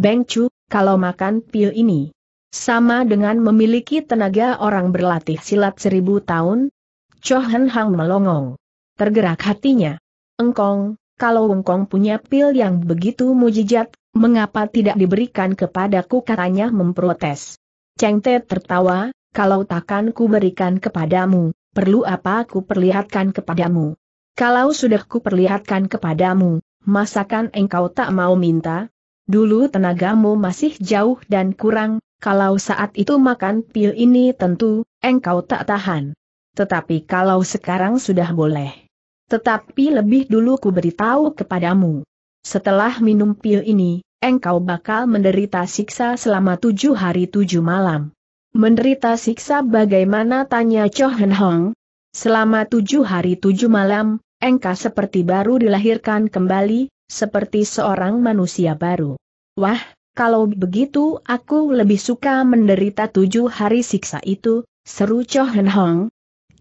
Speaker 1: Beng Chu, kalau makan pil ini. Sama dengan memiliki tenaga orang berlatih silat seribu tahun? Chohan Hang melongong. Tergerak hatinya. Engkong, kalau engkong punya pil yang begitu mujijat, mengapa tidak diberikan kepadaku katanya memprotes. Cheng Te tertawa, kalau takkan ku berikan kepadamu, perlu apa aku perlihatkan kepadamu? Kalau sudah ku perlihatkan kepadamu, masakan engkau tak mau minta? Dulu tenagamu masih jauh dan kurang, kalau saat itu makan pil ini tentu, engkau tak tahan. Tetapi kalau sekarang sudah boleh. Tetapi lebih dulu ku beritahu kepadamu. Setelah minum pil ini, engkau bakal menderita siksa selama tujuh hari tujuh malam. Menderita siksa bagaimana tanya Cho Hen Hong? Selama tujuh hari tujuh malam, Engkau seperti baru dilahirkan kembali, seperti seorang manusia baru. Wah, kalau begitu aku lebih suka menderita tujuh hari siksa itu, seru Cho Hen Hong.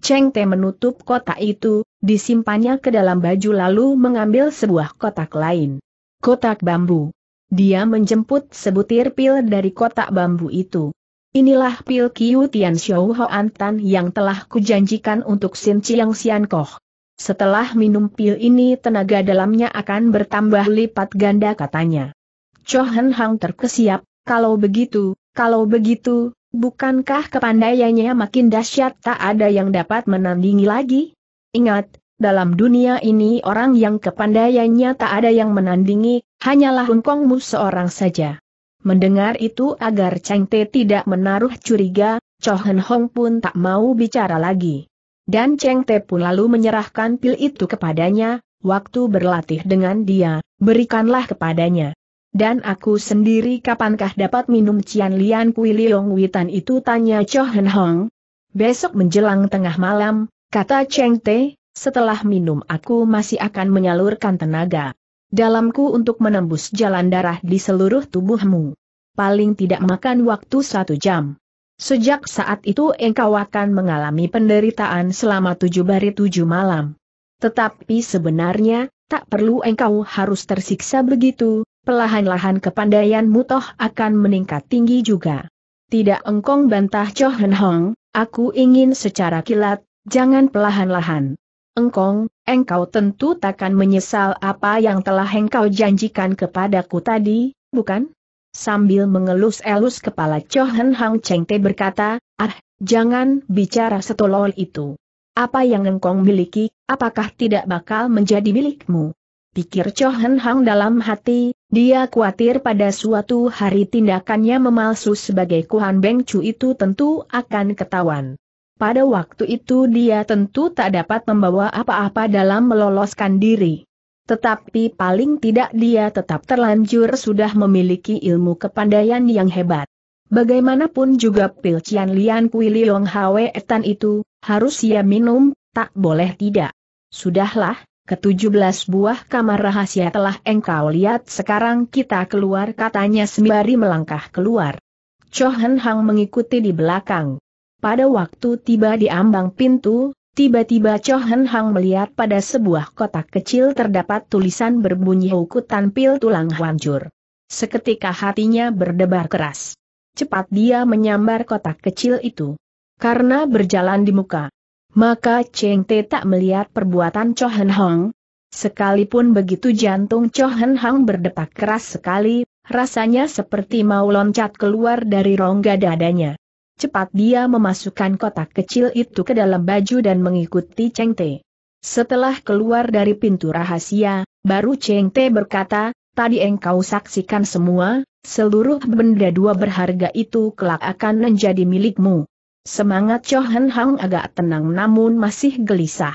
Speaker 1: Cheng Te menutup kotak itu, disimpannya ke dalam baju lalu mengambil sebuah kotak lain. Kotak bambu. Dia menjemput sebutir pil dari kotak bambu itu. Inilah pil Qiu Tian Xiao Hoan Tan yang telah kujanjikan untuk Sin Chiang Sian Koh. Setelah minum pil ini tenaga dalamnya akan bertambah lipat ganda katanya. Chohan Hang terkesiap, kalau begitu, kalau begitu, bukankah kepandaiannya makin dahsyat tak ada yang dapat menandingi lagi? Ingat, dalam dunia ini orang yang kepandaiannya tak ada yang menandingi, hanyalah Hongkongmu seorang saja. Mendengar itu agar Cheng Te tidak menaruh curiga, Chohan Hong pun tak mau bicara lagi. Dan Cheng Te pun lalu menyerahkan pil itu kepadanya, waktu berlatih dengan dia, berikanlah kepadanya. Dan aku sendiri kapankah dapat minum Cian Lian Kui Long Witan itu tanya Cho Hen Hong. Besok menjelang tengah malam, kata Cheng Te, setelah minum aku masih akan menyalurkan tenaga dalamku untuk menembus jalan darah di seluruh tubuhmu. Paling tidak makan waktu satu jam. Sejak saat itu engkau akan mengalami penderitaan selama tujuh hari tujuh malam. Tetapi sebenarnya, tak perlu engkau harus tersiksa begitu, pelahan-lahan kepandaianmu toh akan meningkat tinggi juga. Tidak engkong bantah Cho Hen Hong, aku ingin secara kilat, jangan pelahan-lahan. Engkong, engkau tentu takkan menyesal apa yang telah engkau janjikan kepadaku tadi, bukan? sambil mengelus-elus kepala Chohen Hang Cheng Te berkata, ah, jangan bicara setolol itu. Apa yang engkong miliki, apakah tidak bakal menjadi milikmu? Pikir Chohen Hang dalam hati, dia khawatir pada suatu hari tindakannya memalsu sebagai Kuan Beng Chu itu tentu akan ketahuan. Pada waktu itu dia tentu tak dapat membawa apa-apa dalam meloloskan diri. Tetapi paling tidak dia tetap terlanjur sudah memiliki ilmu kepandaian yang hebat. Bagaimanapun juga pil Cian Lian Kui Liong Hwe Tan itu, harus ia minum, tak boleh tidak. Sudahlah, ke-17 buah kamar rahasia telah engkau lihat sekarang kita keluar katanya sembari melangkah keluar. Cho Hen Hang mengikuti di belakang. Pada waktu tiba di ambang pintu, Tiba-tiba Cho Hen Hang melihat pada sebuah kotak kecil terdapat tulisan berbunyi hukutan pil tulang hancur. Seketika hatinya berdebar keras. Cepat dia menyambar kotak kecil itu. Karena berjalan di muka. Maka Cheng Te tak melihat perbuatan Cho Hen Hang. Sekalipun begitu jantung Cho Hen Hang berdetak keras sekali, rasanya seperti mau loncat keluar dari rongga dadanya. Cepat dia memasukkan kotak kecil itu ke dalam baju dan mengikuti Cheng Te. Setelah keluar dari pintu rahasia, baru Cheng Te berkata, tadi engkau saksikan semua, seluruh benda dua berharga itu kelak akan menjadi milikmu. Semangat Cho Hen Hang agak tenang namun masih gelisah.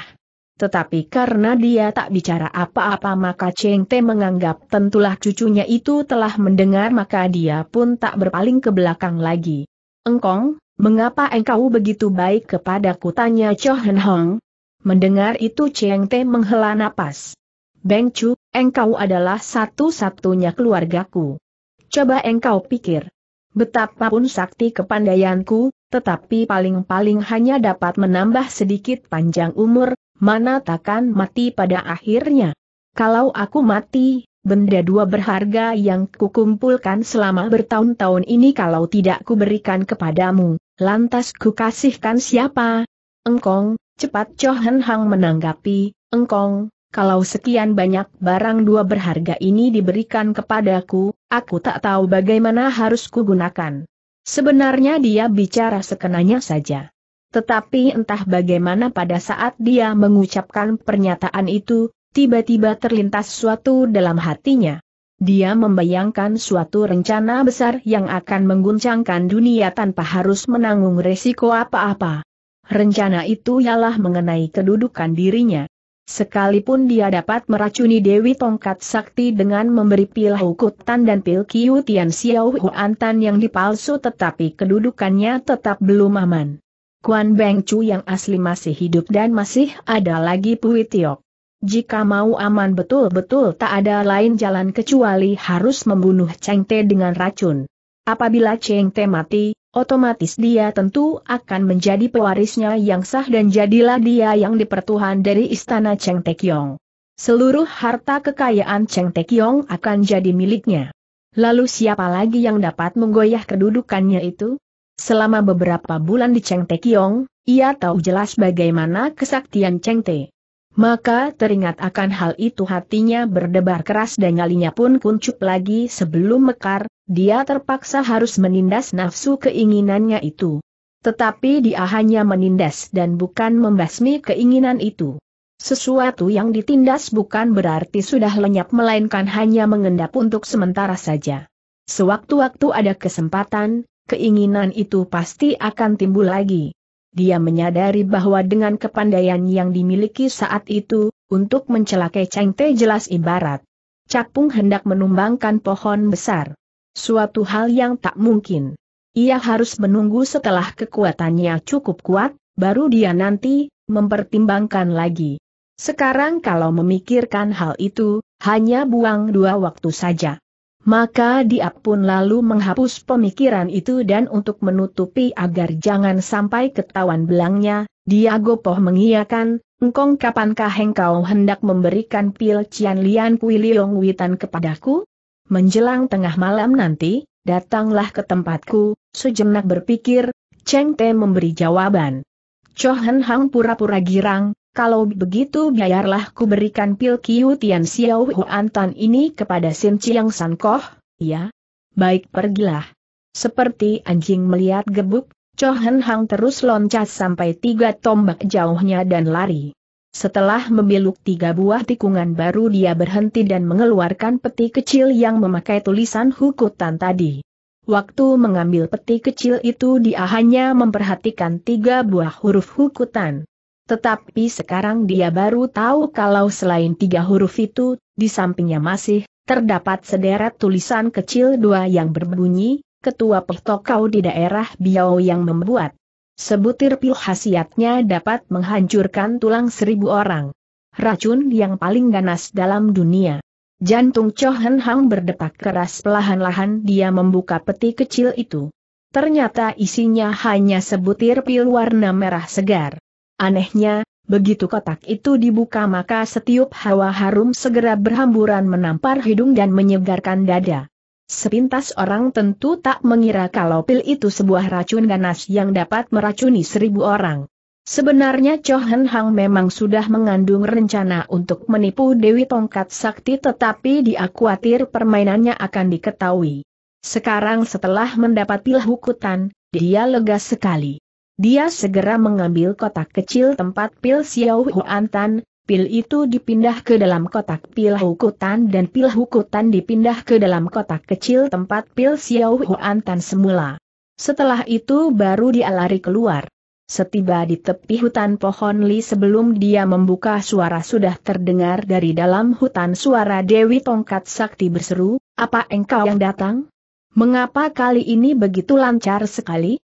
Speaker 1: Tetapi karena dia tak bicara apa-apa maka Cheng Te menganggap tentulah cucunya itu telah mendengar maka dia pun tak berpaling ke belakang lagi. Engkong, mengapa engkau begitu baik kepadaku tanya Cho Hen Hong? Mendengar itu Cheng Te menghela napas. Beng Chu, engkau adalah satu-satunya keluargaku. Coba engkau pikir. Betapapun sakti kepandaianku, tetapi paling-paling hanya dapat menambah sedikit panjang umur, mana takkan mati pada akhirnya. Kalau aku mati, benda dua berharga yang kukumpulkan selama bertahun-tahun ini kalau tidak kuberikan kepadamu, lantas kukasihkan siapa? Engkong, cepat Chohen Hang menanggapi, engkong, kalau sekian banyak barang dua berharga ini diberikan kepadaku, aku tak tahu bagaimana harus kugunakan. Sebenarnya dia bicara sekenanya saja. Tetapi entah bagaimana pada saat dia mengucapkan pernyataan itu, tiba-tiba terlintas suatu dalam hatinya. Dia membayangkan suatu rencana besar yang akan mengguncangkan dunia tanpa harus menanggung resiko apa-apa. Rencana itu ialah mengenai kedudukan dirinya. Sekalipun dia dapat meracuni Dewi Tongkat Sakti dengan memberi pil Hukutan dan pil Kiu Tian Xiao Huantan yang dipalsu tetapi kedudukannya tetap belum aman. Kuan Beng Chu yang asli masih hidup dan masih ada lagi Pui Tiok. Jika mau aman betul-betul tak ada lain jalan kecuali harus membunuh Cheng Te dengan racun. Apabila Cheng Te mati, otomatis dia tentu akan menjadi pewarisnya yang sah dan jadilah dia yang dipertuhan dari istana Cheng Te Kyong. Seluruh harta kekayaan Cheng Te Kyong akan jadi miliknya. Lalu siapa lagi yang dapat menggoyah kedudukannya itu? Selama beberapa bulan di Cheng Te Kyong, ia tahu jelas bagaimana kesaktian Cheng Te. Maka teringat akan hal itu hatinya berdebar keras dan nyalinya pun kuncup lagi sebelum mekar, dia terpaksa harus menindas nafsu keinginannya itu. Tetapi dia hanya menindas dan bukan membasmi keinginan itu. Sesuatu yang ditindas bukan berarti sudah lenyap melainkan hanya mengendap untuk sementara saja. Sewaktu-waktu ada kesempatan, keinginan itu pasti akan timbul lagi. Dia menyadari bahwa dengan kepandaian yang dimiliki saat itu, untuk mencelakai Cheng Te jelas ibarat. Capung hendak menumbangkan pohon besar. Suatu hal yang tak mungkin. Ia harus menunggu setelah kekuatannya cukup kuat, baru dia nanti, mempertimbangkan lagi. Sekarang kalau memikirkan hal itu, hanya buang dua waktu saja. Maka dia pun lalu menghapus pemikiran itu dan untuk menutupi agar jangan sampai ketahuan belangnya, dia gopoh mengiyakan, engkong kapankah engkau hendak memberikan pil Cian Lian Kui liong Witan kepadaku? Menjelang tengah malam nanti, datanglah ke tempatku, sejenak berpikir, Cheng Te memberi jawaban. Chohen Hang pura-pura girang, kalau begitu biarlah ku berikan pil Kiu Tian Xiao Huan ini kepada Sin Chiang San Koh, ya? Baik pergilah. Seperti anjing melihat gebuk, Hen Hang terus loncat sampai tiga tombak jauhnya dan lari. Setelah membeluk tiga buah tikungan baru dia berhenti dan mengeluarkan peti kecil yang memakai tulisan hukutan tadi. Waktu mengambil peti kecil itu dia hanya memperhatikan tiga buah huruf hukutan. Tetapi sekarang dia baru tahu kalau selain tiga huruf itu, di sampingnya masih terdapat sederet tulisan kecil dua yang berbunyi, Ketua Pehtokau di daerah Biau yang membuat. Sebutir pil khasiatnya dapat menghancurkan tulang seribu orang. Racun yang paling ganas dalam dunia. Jantung Chohen Hang berdetak keras pelahan-lahan dia membuka peti kecil itu. Ternyata isinya hanya sebutir pil warna merah segar. Anehnya, begitu kotak itu dibuka maka setiup hawa harum segera berhamburan menampar hidung dan menyegarkan dada. Sepintas orang tentu tak mengira kalau pil itu sebuah racun ganas yang dapat meracuni seribu orang. Sebenarnya Cho Hen Hang memang sudah mengandung rencana untuk menipu Dewi Tongkat Sakti tetapi dia khawatir permainannya akan diketahui. Sekarang setelah mendapat pil hukutan, dia lega sekali. Dia segera mengambil kotak kecil tempat pil Xiao Huantan. pil itu dipindah ke dalam kotak pil Hukutan dan pil Hukutan dipindah ke dalam kotak kecil tempat pil Xiao Huantan semula. Setelah itu baru dia lari keluar. Setiba di tepi hutan pohon Li sebelum dia membuka suara sudah terdengar dari dalam hutan suara Dewi Tongkat Sakti berseru, apa engkau yang datang? Mengapa kali ini begitu lancar sekali?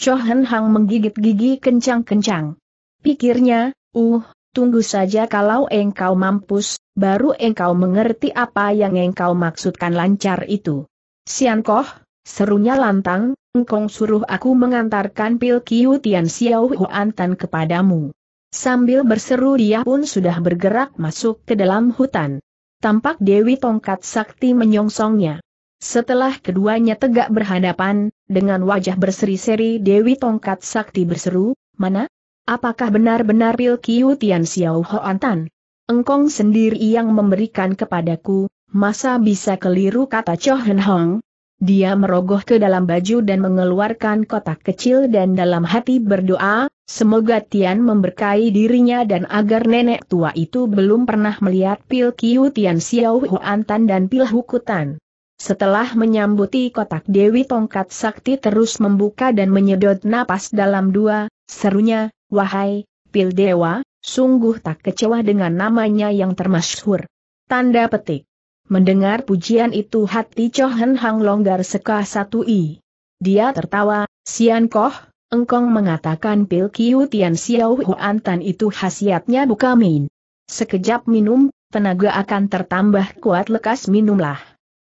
Speaker 1: Chohen Hang menggigit gigi kencang-kencang. Pikirnya, uh, tunggu saja kalau engkau mampus, baru engkau mengerti apa yang engkau maksudkan lancar itu. Sian Koh, serunya lantang, engkong suruh aku mengantarkan pil Kiu Tian Xiao Huantan kepadamu. Sambil berseru dia pun sudah bergerak masuk ke dalam hutan. Tampak Dewi Tongkat Sakti menyongsongnya. Setelah keduanya tegak berhadapan, dengan wajah berseri-seri Dewi Tongkat Sakti berseru, mana? Apakah benar-benar Pil Kiu Tian Xiao Hoan Tan? Engkong sendiri yang memberikan kepadaku, masa bisa keliru kata Choh Hen Hong? Dia merogoh ke dalam baju dan mengeluarkan kotak kecil dan dalam hati berdoa, semoga Tian memberkahi dirinya dan agar nenek tua itu belum pernah melihat Pil Kiu Tian Xiao Hoan Tan dan Pil Hukutan. Setelah menyambuti kotak Dewi Tongkat Sakti terus membuka dan menyedot napas dalam dua, serunya, wahai, pil dewa, sungguh tak kecewa dengan namanya yang termasyhur. Tanda petik. Mendengar pujian itu hati Chohen Hang longgar seka satu i. Dia tertawa, Sian Koh, engkong mengatakan pil Kiu Tian Xiao Huantan itu khasiatnya buka min. Sekejap minum, tenaga akan tertambah kuat lekas minumlah.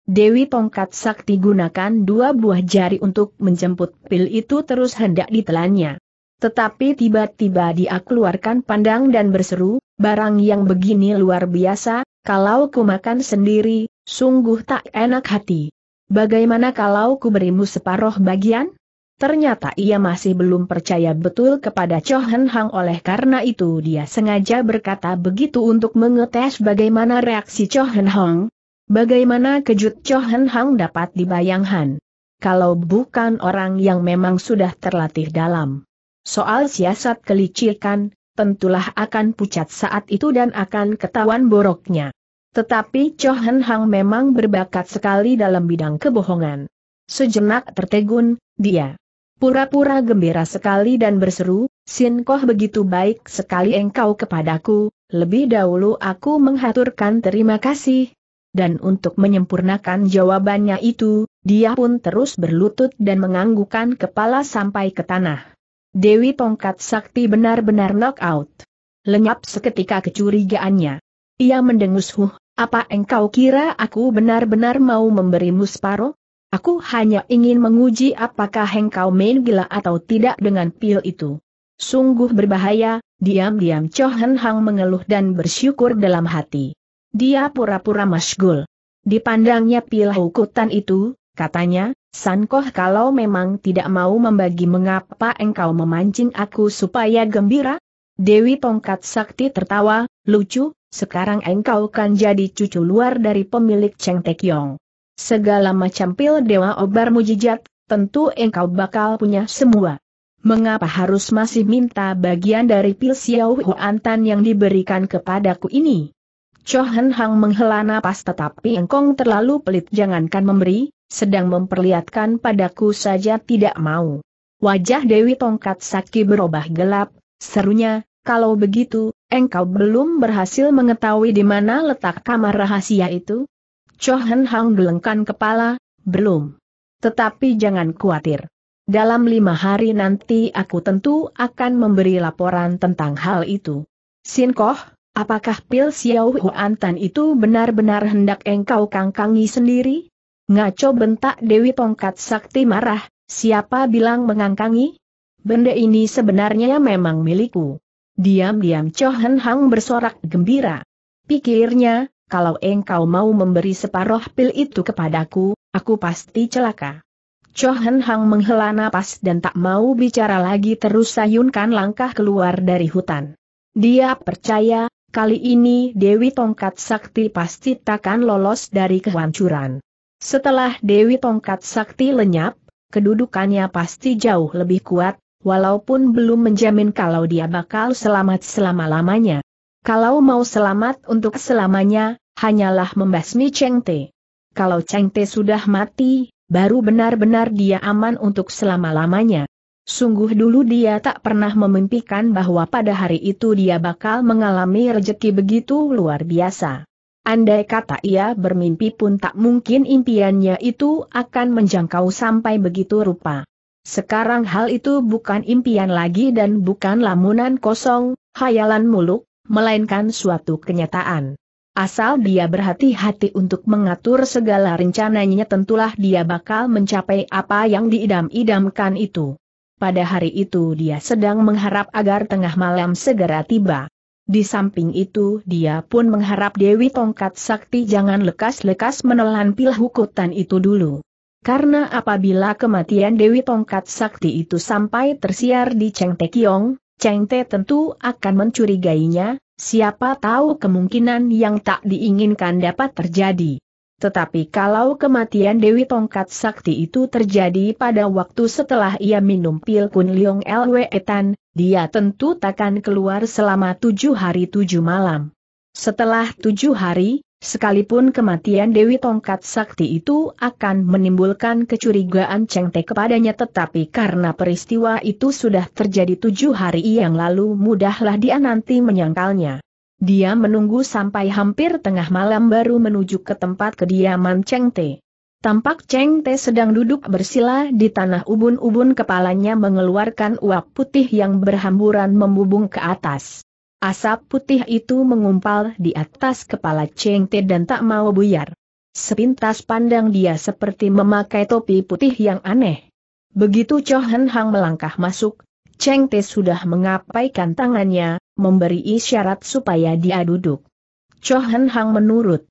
Speaker 1: Dewi Tongkat Sakti gunakan dua buah jari untuk menjemput pil itu terus hendak ditelannya. Tetapi tiba-tiba dia keluarkan pandang dan berseru, barang yang begini luar biasa, kalau ku makan sendiri, sungguh tak enak hati. Bagaimana kalau ku berimu separoh bagian? Ternyata ia masih belum percaya betul kepada Cho Hen Hang oleh karena itu dia sengaja berkata begitu untuk mengetes bagaimana reaksi Cho Hen Hang, Bagaimana kejut Cho Hen Hang dapat dibayangkan? Kalau bukan orang yang memang sudah terlatih dalam soal siasat kelicikan, tentulah akan pucat saat itu dan akan ketahuan boroknya. Tetapi Cho Hen Hang memang berbakat sekali dalam bidang kebohongan. Sejenak tertegun, dia pura-pura gembira sekali dan berseru, Sin Koh begitu baik sekali engkau kepadaku, lebih dahulu aku menghaturkan terima kasih, dan untuk menyempurnakan jawabannya itu, dia pun terus berlutut dan menganggukkan kepala sampai ke tanah. Dewi tongkat sakti benar-benar knockout. Lenyap seketika kecurigaannya. Ia mendengus huh, apa engkau kira aku benar-benar mau memberimu separuh? Aku hanya ingin menguji apakah engkau main gila atau tidak dengan pil itu. Sungguh berbahaya, diam-diam Cho Hen Hang mengeluh dan bersyukur dalam hati. Dia pura-pura masgul. Dipandangnya pil kutan itu, katanya, Sankoh kalau memang tidak mau membagi mengapa engkau memancing aku supaya gembira? Dewi Tongkat Sakti tertawa, lucu, sekarang engkau kan jadi cucu luar dari pemilik Cheng Tekyong. Segala macam pil dewa obar mujijat, tentu engkau bakal punya semua. Mengapa harus masih minta bagian dari pil Xiao Huantan yang diberikan kepadaku ini? Chohan Hang menghela napas tetapi engkong terlalu pelit jangankan memberi, sedang memperlihatkan padaku saja tidak mau. Wajah Dewi Tongkat Saki berubah gelap, serunya, kalau begitu, engkau belum berhasil mengetahui di mana letak kamar rahasia itu? Chohan Hang gelengkan kepala, belum. Tetapi jangan khawatir. Dalam lima hari nanti aku tentu akan memberi laporan tentang hal itu. Sin Koh, Apakah pil Xiao Huan Tan itu benar-benar hendak engkau kangkangi sendiri? Ngaco bentak Dewi Tongkat Sakti marah, siapa bilang mengangkangi? Benda ini sebenarnya memang milikku. Diam-diam Chohan Hang bersorak gembira. Pikirnya, kalau engkau mau memberi separuh pil itu kepadaku, aku pasti celaka. Chohan Hang menghela napas dan tak mau bicara lagi terus sayunkan langkah keluar dari hutan. Dia percaya, Kali ini Dewi Tongkat Sakti pasti takkan lolos dari kehancuran. Setelah Dewi Tongkat Sakti lenyap, kedudukannya pasti jauh lebih kuat, walaupun belum menjamin kalau dia bakal selamat selama-lamanya. Kalau mau selamat untuk selamanya, hanyalah membasmi Cheng Te. Kalau Cheng Te sudah mati, baru benar-benar dia aman untuk selama-lamanya. Sungguh dulu dia tak pernah memimpikan bahwa pada hari itu dia bakal mengalami rejeki begitu luar biasa. Andai kata ia bermimpi pun tak mungkin impiannya itu akan menjangkau sampai begitu rupa. Sekarang hal itu bukan impian lagi dan bukan lamunan kosong, hayalan muluk, melainkan suatu kenyataan. Asal dia berhati-hati untuk mengatur segala rencananya tentulah dia bakal mencapai apa yang diidam-idamkan itu pada hari itu dia sedang mengharap agar tengah malam segera tiba. Di samping itu dia pun mengharap Dewi Tongkat Sakti jangan lekas-lekas menelan pil hukutan itu dulu. Karena apabila kematian Dewi Tongkat Sakti itu sampai tersiar di Cheng Te Kiong, Cheng Te tentu akan mencurigainya, siapa tahu kemungkinan yang tak diinginkan dapat terjadi. Tetapi kalau kematian Dewi Tongkat Sakti itu terjadi pada waktu setelah ia minum pil Kun Liong Etan, dia tentu takkan keluar selama tujuh hari tujuh malam. Setelah tujuh hari, sekalipun kematian Dewi Tongkat Sakti itu akan menimbulkan kecurigaan Cheng Te kepadanya tetapi karena peristiwa itu sudah terjadi tujuh hari yang lalu mudahlah dia nanti menyangkalnya. Dia menunggu sampai hampir tengah malam baru menuju ke tempat kediaman Cheng Te. Tampak Cheng Te sedang duduk bersila di tanah ubun-ubun kepalanya mengeluarkan uap putih yang berhamburan membubung ke atas. Asap putih itu mengumpal di atas kepala Cheng Te dan tak mau buyar. Sepintas pandang dia seperti memakai topi putih yang aneh. Begitu Cho Hen Hang melangkah masuk, Cheng Te sudah mengapaikan tangannya, memberi isyarat supaya dia duduk. Chohen Hang menurut.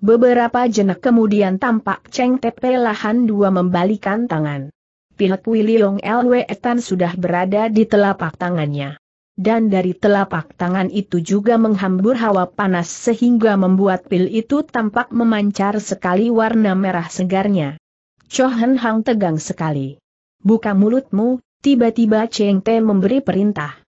Speaker 1: Beberapa jenak kemudian tampak Cheng Tepe lahan dua membalikan tangan. Pihak Wiliong Lwe Etan sudah berada di telapak tangannya. Dan dari telapak tangan itu juga menghambur hawa panas sehingga membuat pil itu tampak memancar sekali warna merah segarnya. Chohen Hang tegang sekali. Buka mulutmu, tiba-tiba Cheng Te memberi perintah.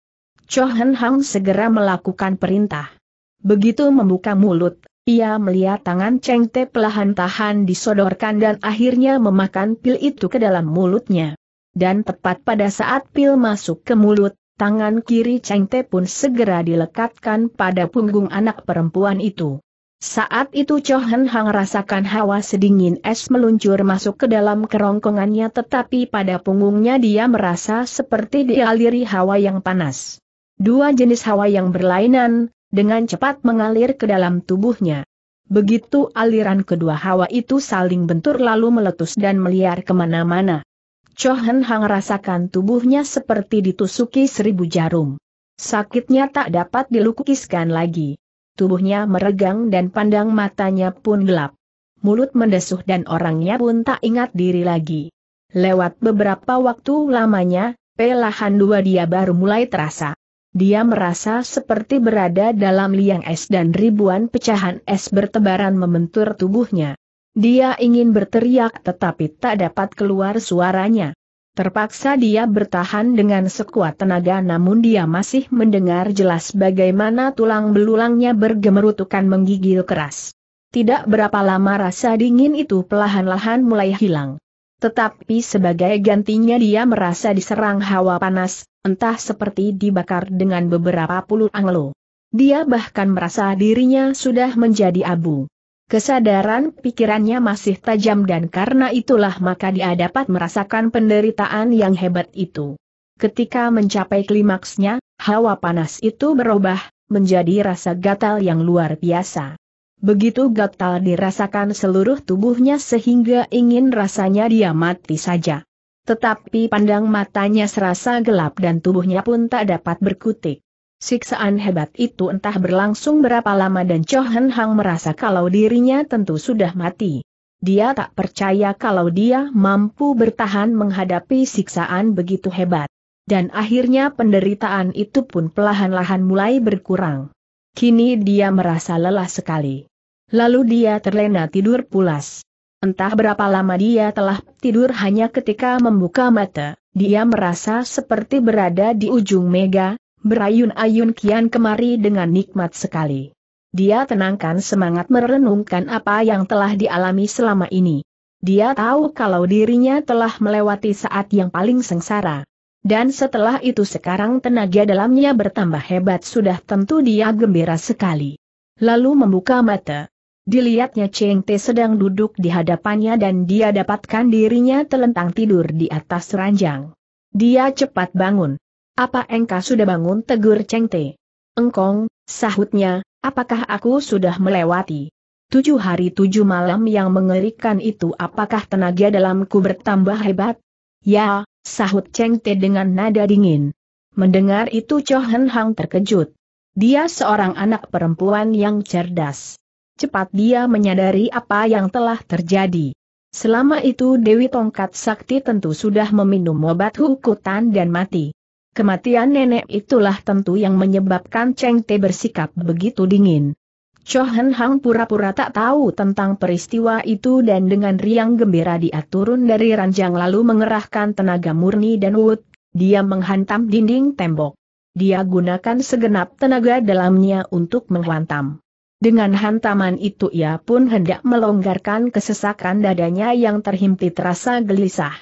Speaker 1: Chohan Hang segera melakukan perintah. Begitu membuka mulut, ia melihat tangan Cheng Te pelahan-tahan disodorkan dan akhirnya memakan pil itu ke dalam mulutnya. Dan tepat pada saat pil masuk ke mulut, tangan kiri Cheng Te pun segera dilekatkan pada punggung anak perempuan itu. Saat itu Chohan Hang rasakan hawa sedingin es meluncur masuk ke dalam kerongkongannya tetapi pada punggungnya dia merasa seperti dialiri hawa yang panas. Dua jenis hawa yang berlainan, dengan cepat mengalir ke dalam tubuhnya. Begitu aliran kedua hawa itu saling bentur lalu meletus dan meliar kemana-mana. Chohen Hang rasakan tubuhnya seperti ditusuki seribu jarum. Sakitnya tak dapat dilukiskan lagi. Tubuhnya meregang dan pandang matanya pun gelap. Mulut mendesuh dan orangnya pun tak ingat diri lagi. Lewat beberapa waktu lamanya, pelahan dua dia baru mulai terasa dia merasa seperti berada dalam liang es dan ribuan pecahan es bertebaran membentur tubuhnya. Dia ingin berteriak tetapi tak dapat keluar suaranya. Terpaksa dia bertahan dengan sekuat tenaga namun dia masih mendengar jelas bagaimana tulang belulangnya bergemerutukan menggigil keras. Tidak berapa lama rasa dingin itu pelahan lahan mulai hilang. Tetapi sebagai gantinya dia merasa diserang hawa panas, entah seperti dibakar dengan beberapa puluh anglo. Dia bahkan merasa dirinya sudah menjadi abu. Kesadaran pikirannya masih tajam dan karena itulah maka dia dapat merasakan penderitaan yang hebat itu. Ketika mencapai klimaksnya, hawa panas itu berubah, menjadi rasa gatal yang luar biasa. Begitu gatal dirasakan seluruh tubuhnya sehingga ingin rasanya dia mati saja. Tetapi pandang matanya serasa gelap dan tubuhnya pun tak dapat berkutik. Siksaan hebat itu entah berlangsung berapa lama dan Chohan Hang merasa kalau dirinya tentu sudah mati. Dia tak percaya kalau dia mampu bertahan menghadapi siksaan begitu hebat. Dan akhirnya penderitaan itu pun perlahan-lahan mulai berkurang. Kini dia merasa lelah sekali. Lalu dia terlena tidur pulas. Entah berapa lama dia telah tidur hanya ketika membuka mata, dia merasa seperti berada di ujung mega, berayun-ayun kian kemari dengan nikmat sekali. Dia tenangkan semangat merenungkan apa yang telah dialami selama ini. Dia tahu kalau dirinya telah melewati saat yang paling sengsara. Dan setelah itu sekarang tenaga dalamnya bertambah hebat sudah tentu dia gembira sekali. Lalu membuka mata, Dilihatnya Cheng Te sedang duduk di hadapannya dan dia dapatkan dirinya telentang tidur di atas ranjang. Dia cepat bangun. Apa engkau sudah bangun tegur Cheng Te? Engkong, sahutnya, apakah aku sudah melewati? Tujuh hari tujuh malam yang mengerikan itu apakah tenaga dalamku bertambah hebat? Ya, sahut Cheng Te dengan nada dingin. Mendengar itu Cho Hen Hang terkejut. Dia seorang anak perempuan yang cerdas cepat dia menyadari apa yang telah terjadi. Selama itu Dewi Tongkat Sakti tentu sudah meminum obat hukutan dan mati. Kematian nenek itulah tentu yang menyebabkan Cheng Te bersikap begitu dingin. Chohen Hang pura-pura tak tahu tentang peristiwa itu dan dengan riang gembira dia turun dari ranjang lalu mengerahkan tenaga murni dan wud, dia menghantam dinding tembok. Dia gunakan segenap tenaga dalamnya untuk menghantam. Dengan hantaman itu ia pun hendak melonggarkan kesesakan dadanya yang terhimpit rasa gelisah.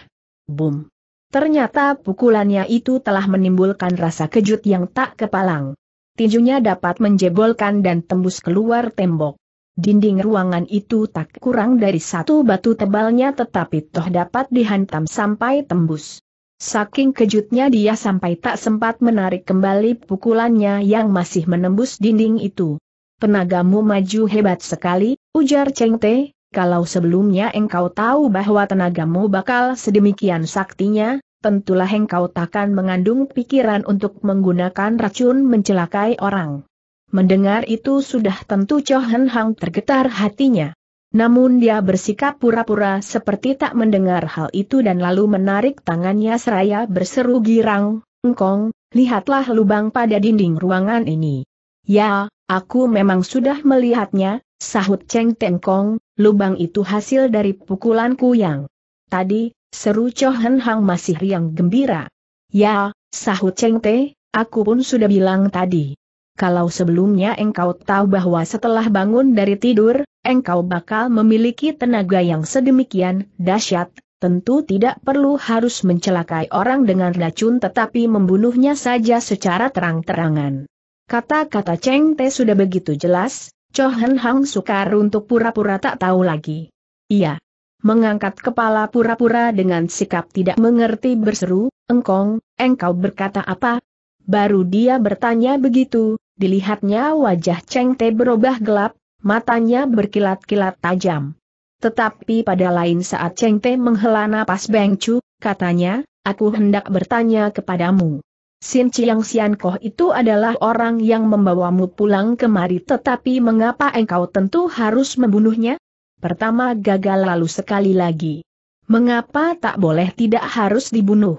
Speaker 1: Boom. Ternyata pukulannya itu telah menimbulkan rasa kejut yang tak kepalang. Tinjunya dapat menjebolkan dan tembus keluar tembok. Dinding ruangan itu tak kurang dari satu batu tebalnya tetapi toh dapat dihantam sampai tembus. Saking kejutnya dia sampai tak sempat menarik kembali pukulannya yang masih menembus dinding itu. Tenagamu maju hebat sekali, ujar Cheng Te, kalau sebelumnya engkau tahu bahwa tenagamu bakal sedemikian saktinya, tentulah engkau takkan mengandung pikiran untuk menggunakan racun mencelakai orang. Mendengar itu sudah tentu Chohan Hang tergetar hatinya. Namun dia bersikap pura-pura seperti tak mendengar hal itu dan lalu menarik tangannya seraya berseru girang, engkong, lihatlah lubang pada dinding ruangan ini. Ya, Aku memang sudah melihatnya, sahut Cheng Tengkong, lubang itu hasil dari pukulanku yang tadi, seru Cho Hen Hang masih riang gembira. Ya, sahut Cheng Te, aku pun sudah bilang tadi. Kalau sebelumnya engkau tahu bahwa setelah bangun dari tidur, engkau bakal memiliki tenaga yang sedemikian dahsyat, tentu tidak perlu harus mencelakai orang dengan racun tetapi membunuhnya saja secara terang-terangan. Kata-kata Cheng Te sudah begitu jelas, Cho Hen Hang sukar untuk pura-pura tak tahu lagi. Iya. Mengangkat kepala pura-pura dengan sikap tidak mengerti berseru, engkong, engkau berkata apa? Baru dia bertanya begitu, dilihatnya wajah Cheng Te berubah gelap, matanya berkilat-kilat tajam. Tetapi pada lain saat Cheng Te menghela napas Beng Chu, katanya, aku hendak bertanya kepadamu. Sin Chiang Sian Koh itu adalah orang yang membawamu pulang kemari tetapi mengapa engkau tentu harus membunuhnya? Pertama gagal lalu sekali lagi. Mengapa tak boleh tidak harus dibunuh?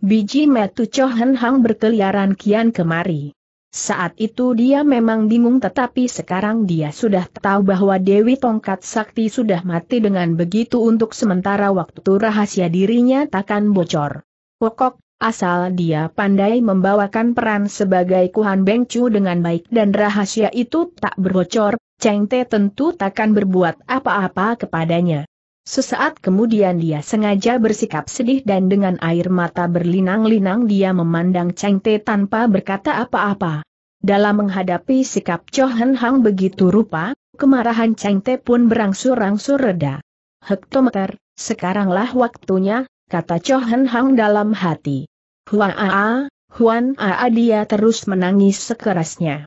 Speaker 1: Biji metu Chohan Hang berkeliaran kian kemari. Saat itu dia memang bingung tetapi sekarang dia sudah tahu bahwa Dewi Tongkat Sakti sudah mati dengan begitu untuk sementara waktu rahasia dirinya takkan bocor. Pokok asal dia pandai membawakan peran sebagai Kuhan Bengcu dengan baik dan rahasia itu tak berbocor, Cheng Te tentu takkan berbuat apa-apa kepadanya. Sesaat kemudian dia sengaja bersikap sedih dan dengan air mata berlinang-linang dia memandang Cheng Te tanpa berkata apa-apa. Dalam menghadapi sikap Cho Hen Hang begitu rupa, kemarahan Cheng Te pun berangsur-angsur reda. Hektometer, sekaranglah waktunya, kata Cho Hen Hang dalam hati. Huan Aa, Huan Aa dia terus menangis sekerasnya.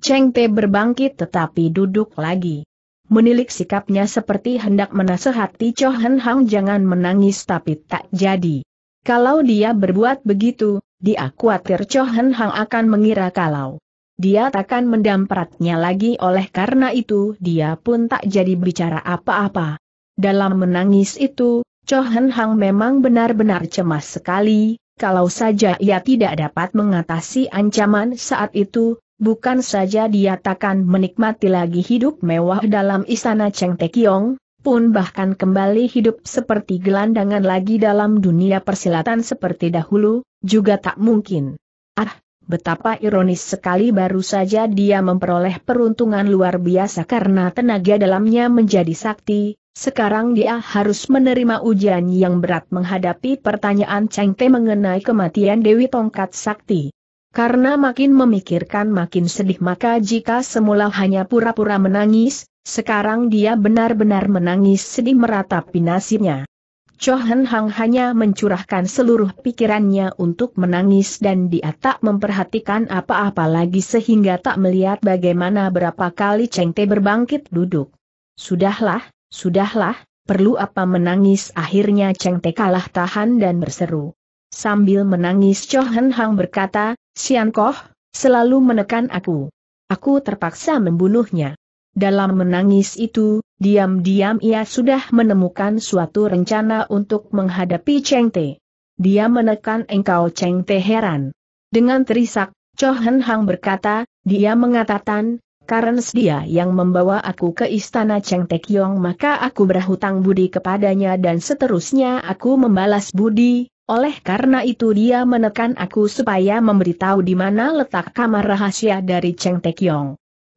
Speaker 1: Cheng Te berbangkit tetapi duduk lagi. Menilik sikapnya seperti hendak menasehati Cho Hen Hang jangan menangis tapi tak jadi. Kalau dia berbuat begitu, dia khawatir Cho Hen Hang akan mengira kalau dia takkan mendampratnya lagi oleh karena itu dia pun tak jadi bicara apa-apa. Dalam menangis itu, Cho Hen Hang memang benar-benar cemas sekali, kalau saja ia tidak dapat mengatasi ancaman saat itu, bukan saja dia takkan menikmati lagi hidup mewah dalam istana Cheng Tekiong, pun bahkan kembali hidup seperti gelandangan lagi dalam dunia persilatan seperti dahulu, juga tak mungkin. Ah, betapa ironis sekali baru saja dia memperoleh peruntungan luar biasa karena tenaga dalamnya menjadi sakti, sekarang dia harus menerima ujian yang berat menghadapi pertanyaan Cheng Te mengenai kematian Dewi Tongkat Sakti. Karena makin memikirkan makin sedih maka jika semula hanya pura-pura menangis, sekarang dia benar-benar menangis sedih meratapi nasibnya. Chohan Hang hanya mencurahkan seluruh pikirannya untuk menangis dan dia tak memperhatikan apa-apa lagi sehingga tak melihat bagaimana berapa kali Cheng Te berbangkit duduk. Sudahlah, Sudahlah, perlu apa menangis akhirnya Cheng Te kalah tahan dan berseru. Sambil menangis Cho Hang berkata, Sian Koh, selalu menekan aku. Aku terpaksa membunuhnya. Dalam menangis itu, diam-diam ia sudah menemukan suatu rencana untuk menghadapi Cheng Te. Dia menekan engkau Cheng Te heran. Dengan terisak, Chohan Hang berkata, dia mengatakan, karena dia yang membawa aku ke istana Cheng Tek Yong maka aku berhutang budi kepadanya dan seterusnya aku membalas budi, oleh karena itu dia menekan aku supaya memberitahu di mana letak kamar rahasia dari Cheng Tek Yong.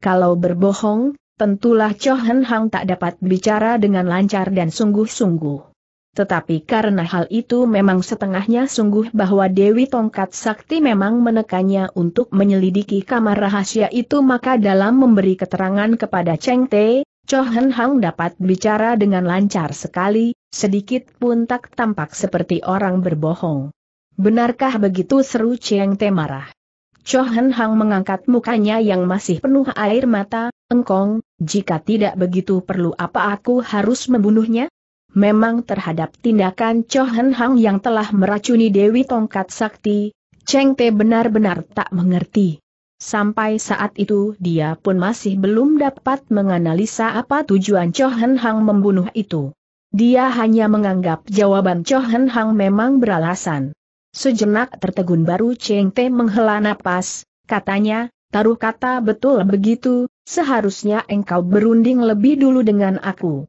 Speaker 1: Kalau berbohong, tentulah Cho Hen Hang tak dapat bicara dengan lancar dan sungguh-sungguh. Tetapi karena hal itu memang setengahnya sungguh bahwa Dewi Tongkat Sakti memang menekannya untuk menyelidiki kamar rahasia itu maka dalam memberi keterangan kepada Cheng Te, Cho Hen Hang dapat bicara dengan lancar sekali, sedikit pun tak tampak seperti orang berbohong. Benarkah begitu seru Cheng Te marah? Cho Hen Hang mengangkat mukanya yang masih penuh air mata, engkong, jika tidak begitu perlu apa aku harus membunuhnya? memang terhadap tindakan Cho Hen Hang yang telah meracuni Dewi Tongkat Sakti, Cheng Te benar-benar tak mengerti. Sampai saat itu dia pun masih belum dapat menganalisa apa tujuan Cho Hen Hang membunuh itu. Dia hanya menganggap jawaban Cho Hen Hang memang beralasan. Sejenak tertegun baru Cheng Te menghela napas, katanya, taruh kata betul begitu, seharusnya engkau berunding lebih dulu dengan aku.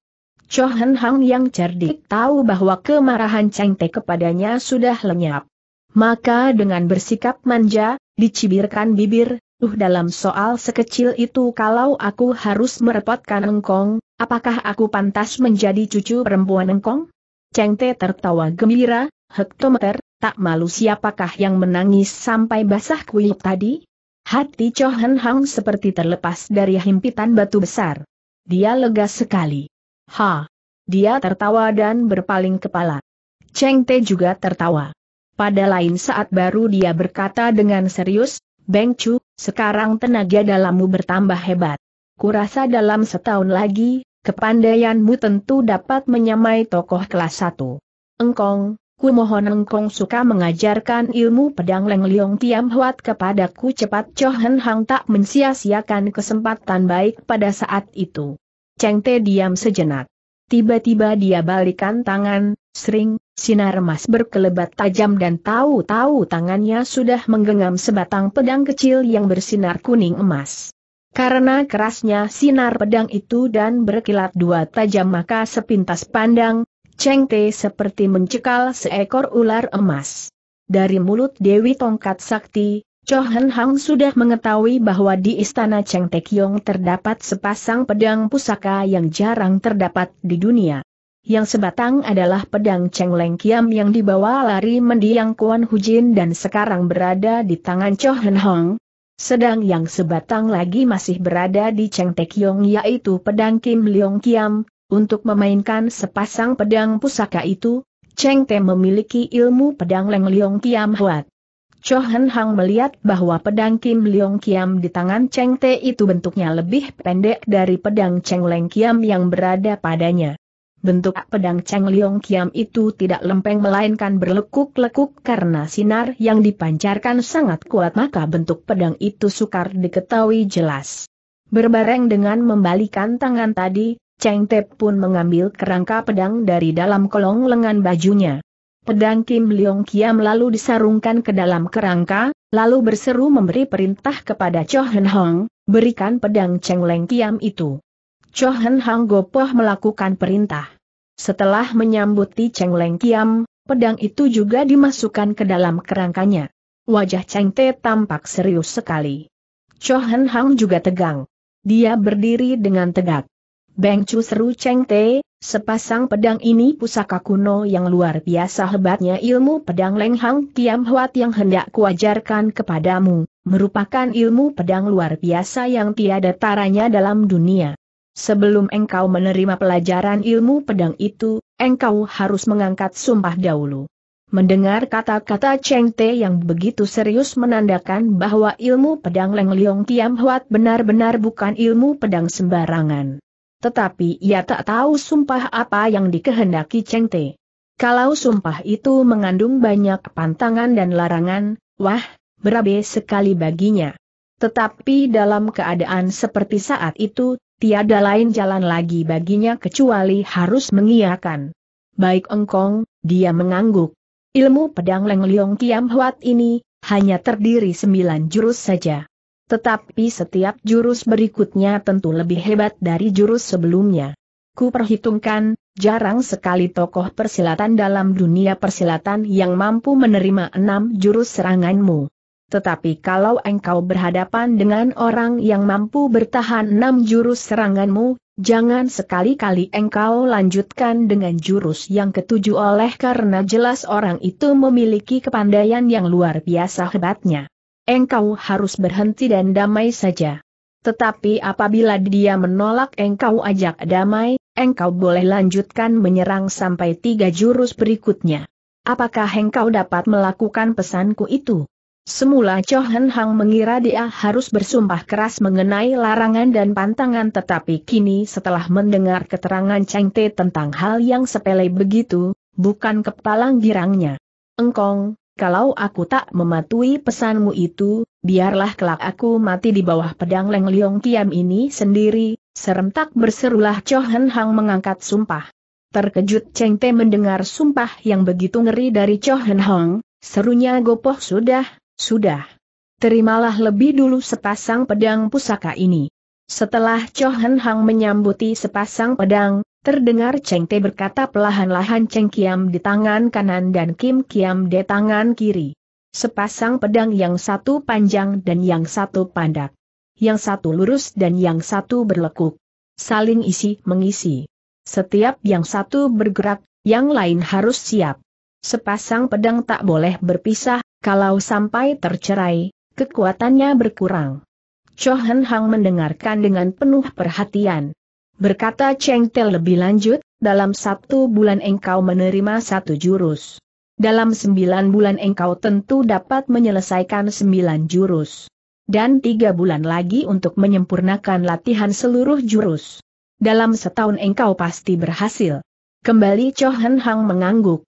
Speaker 1: Chohen Hang yang cerdik tahu bahwa kemarahan Cheng Te kepadanya sudah lenyap. Maka dengan bersikap manja, dicibirkan bibir, Uh dalam soal sekecil itu kalau aku harus merepotkan engkong, apakah aku pantas menjadi cucu perempuan engkong? Cheng Te tertawa gembira, hektometer, tak malu siapakah yang menangis sampai basah kuyup tadi? Hati Chohen Hang seperti terlepas dari himpitan batu besar. Dia lega sekali. Ha! Dia tertawa dan berpaling kepala. Cheng Te juga tertawa. Pada lain saat baru dia berkata dengan serius, Beng Chu, sekarang tenaga dalammu bertambah hebat. Kurasa dalam setahun lagi, kepandaianmu tentu dapat menyamai tokoh kelas satu. Engkong, ku mohon engkong suka mengajarkan ilmu pedang Leng Leong Tiam Huat kepadaku cepat Chohen Hang tak mensia-siakan kesempatan baik pada saat itu. Cheng Te diam sejenak. Tiba-tiba dia balikan tangan, sering, sinar emas berkelebat tajam dan tahu-tahu tangannya sudah menggenggam sebatang pedang kecil yang bersinar kuning emas. Karena kerasnya sinar pedang itu dan berkilat dua tajam maka sepintas pandang, Cheng Te seperti mencekal seekor ular emas. Dari mulut Dewi Tongkat Sakti, Cho Hen Hang sudah mengetahui bahwa di istana Cheng Te Yong terdapat sepasang pedang pusaka yang jarang terdapat di dunia. Yang sebatang adalah pedang Cheng Leng Kiam yang dibawa lari mendiang Kuan Hujin dan sekarang berada di tangan Cho Hen Hang. Sedang yang sebatang lagi masih berada di Cheng Te Yong yaitu pedang Kim Leong Kiam, untuk memainkan sepasang pedang pusaka itu, Cheng Te memiliki ilmu pedang Leng Leong Kiam Huat. Cho Hen Hang melihat bahwa pedang Kim Leong Kiam di tangan Cheng Te itu bentuknya lebih pendek dari pedang Cheng Leng Kiam yang berada padanya. Bentuk pedang Cheng Leong Kiam itu tidak lempeng melainkan berlekuk-lekuk karena sinar yang dipancarkan sangat kuat maka bentuk pedang itu sukar diketahui jelas. Berbareng dengan membalikan tangan tadi, Cheng Te pun mengambil kerangka pedang dari dalam kolong lengan bajunya. Pedang Kim Leong Kiam lalu disarungkan ke dalam kerangka, lalu berseru memberi perintah kepada Cho Hen Hong, berikan pedang Cheng Leng Kiam itu. Cho Hen Hong gopoh melakukan perintah. Setelah menyambuti Cheng Leng Kiam, pedang itu juga dimasukkan ke dalam kerangkanya. Wajah Cheng Te tampak serius sekali. Cho Hen Hong juga tegang. Dia berdiri dengan tegak. Beng Chu seru Cheng Te, Sepasang pedang ini pusaka kuno yang luar biasa hebatnya ilmu pedang Lenghang Kiam Huat yang hendak kuajarkan kepadamu, merupakan ilmu pedang luar biasa yang tiada taranya dalam dunia. Sebelum engkau menerima pelajaran ilmu pedang itu, engkau harus mengangkat sumpah dahulu. Mendengar kata-kata Cheng Te yang begitu serius menandakan bahwa ilmu pedang Leng Leong Tiam Huat benar-benar bukan ilmu pedang sembarangan tetapi ia tak tahu sumpah apa yang dikehendaki Cheng Te. Kalau sumpah itu mengandung banyak pantangan dan larangan, wah, berabe sekali baginya. Tetapi dalam keadaan seperti saat itu, tiada lain jalan lagi baginya kecuali harus mengiyakan. Baik engkong, dia mengangguk. Ilmu pedang Leng Leong Kiam Huat ini, hanya terdiri sembilan jurus saja. Tetapi setiap jurus berikutnya tentu lebih hebat dari jurus sebelumnya. Ku perhitungkan, jarang sekali tokoh persilatan dalam dunia persilatan yang mampu menerima enam jurus seranganmu. Tetapi kalau engkau berhadapan dengan orang yang mampu bertahan enam jurus seranganmu, jangan sekali-kali engkau lanjutkan dengan jurus yang ketujuh oleh karena jelas orang itu memiliki kepandaian yang luar biasa hebatnya engkau harus berhenti dan damai saja. Tetapi apabila dia menolak engkau ajak damai, engkau boleh lanjutkan menyerang sampai tiga jurus berikutnya. Apakah engkau dapat melakukan pesanku itu? Semula Cho Hang mengira dia harus bersumpah keras mengenai larangan dan pantangan tetapi kini setelah mendengar keterangan Cheng Te tentang hal yang sepele begitu, bukan kepala girangnya. Engkong, kalau aku tak mematuhi pesanmu itu, biarlah kelak aku mati di bawah pedang Leng Liong Kiam ini sendiri, serentak berserulah Cho Hen Hang mengangkat sumpah. Terkejut Cheng Te mendengar sumpah yang begitu ngeri dari Cho Hen Hang, serunya gopoh sudah, sudah. Terimalah lebih dulu sepasang pedang pusaka ini. Setelah Cho Hen Hang menyambuti sepasang pedang, Terdengar Cheng Te berkata pelahan-lahan Cheng Kiam di tangan kanan dan Kim Kiam di tangan kiri. Sepasang pedang yang satu panjang dan yang satu pandak. Yang satu lurus dan yang satu berlekuk. Saling isi mengisi. Setiap yang satu bergerak, yang lain harus siap. Sepasang pedang tak boleh berpisah, kalau sampai tercerai, kekuatannya berkurang. Cho Hang mendengarkan dengan penuh perhatian. Berkata Cheng Tel lebih lanjut, dalam satu bulan engkau menerima satu jurus. Dalam sembilan bulan engkau tentu dapat menyelesaikan sembilan jurus. Dan tiga bulan lagi untuk menyempurnakan latihan seluruh jurus. Dalam setahun engkau pasti berhasil. Kembali Cho Hen Hang mengangguk.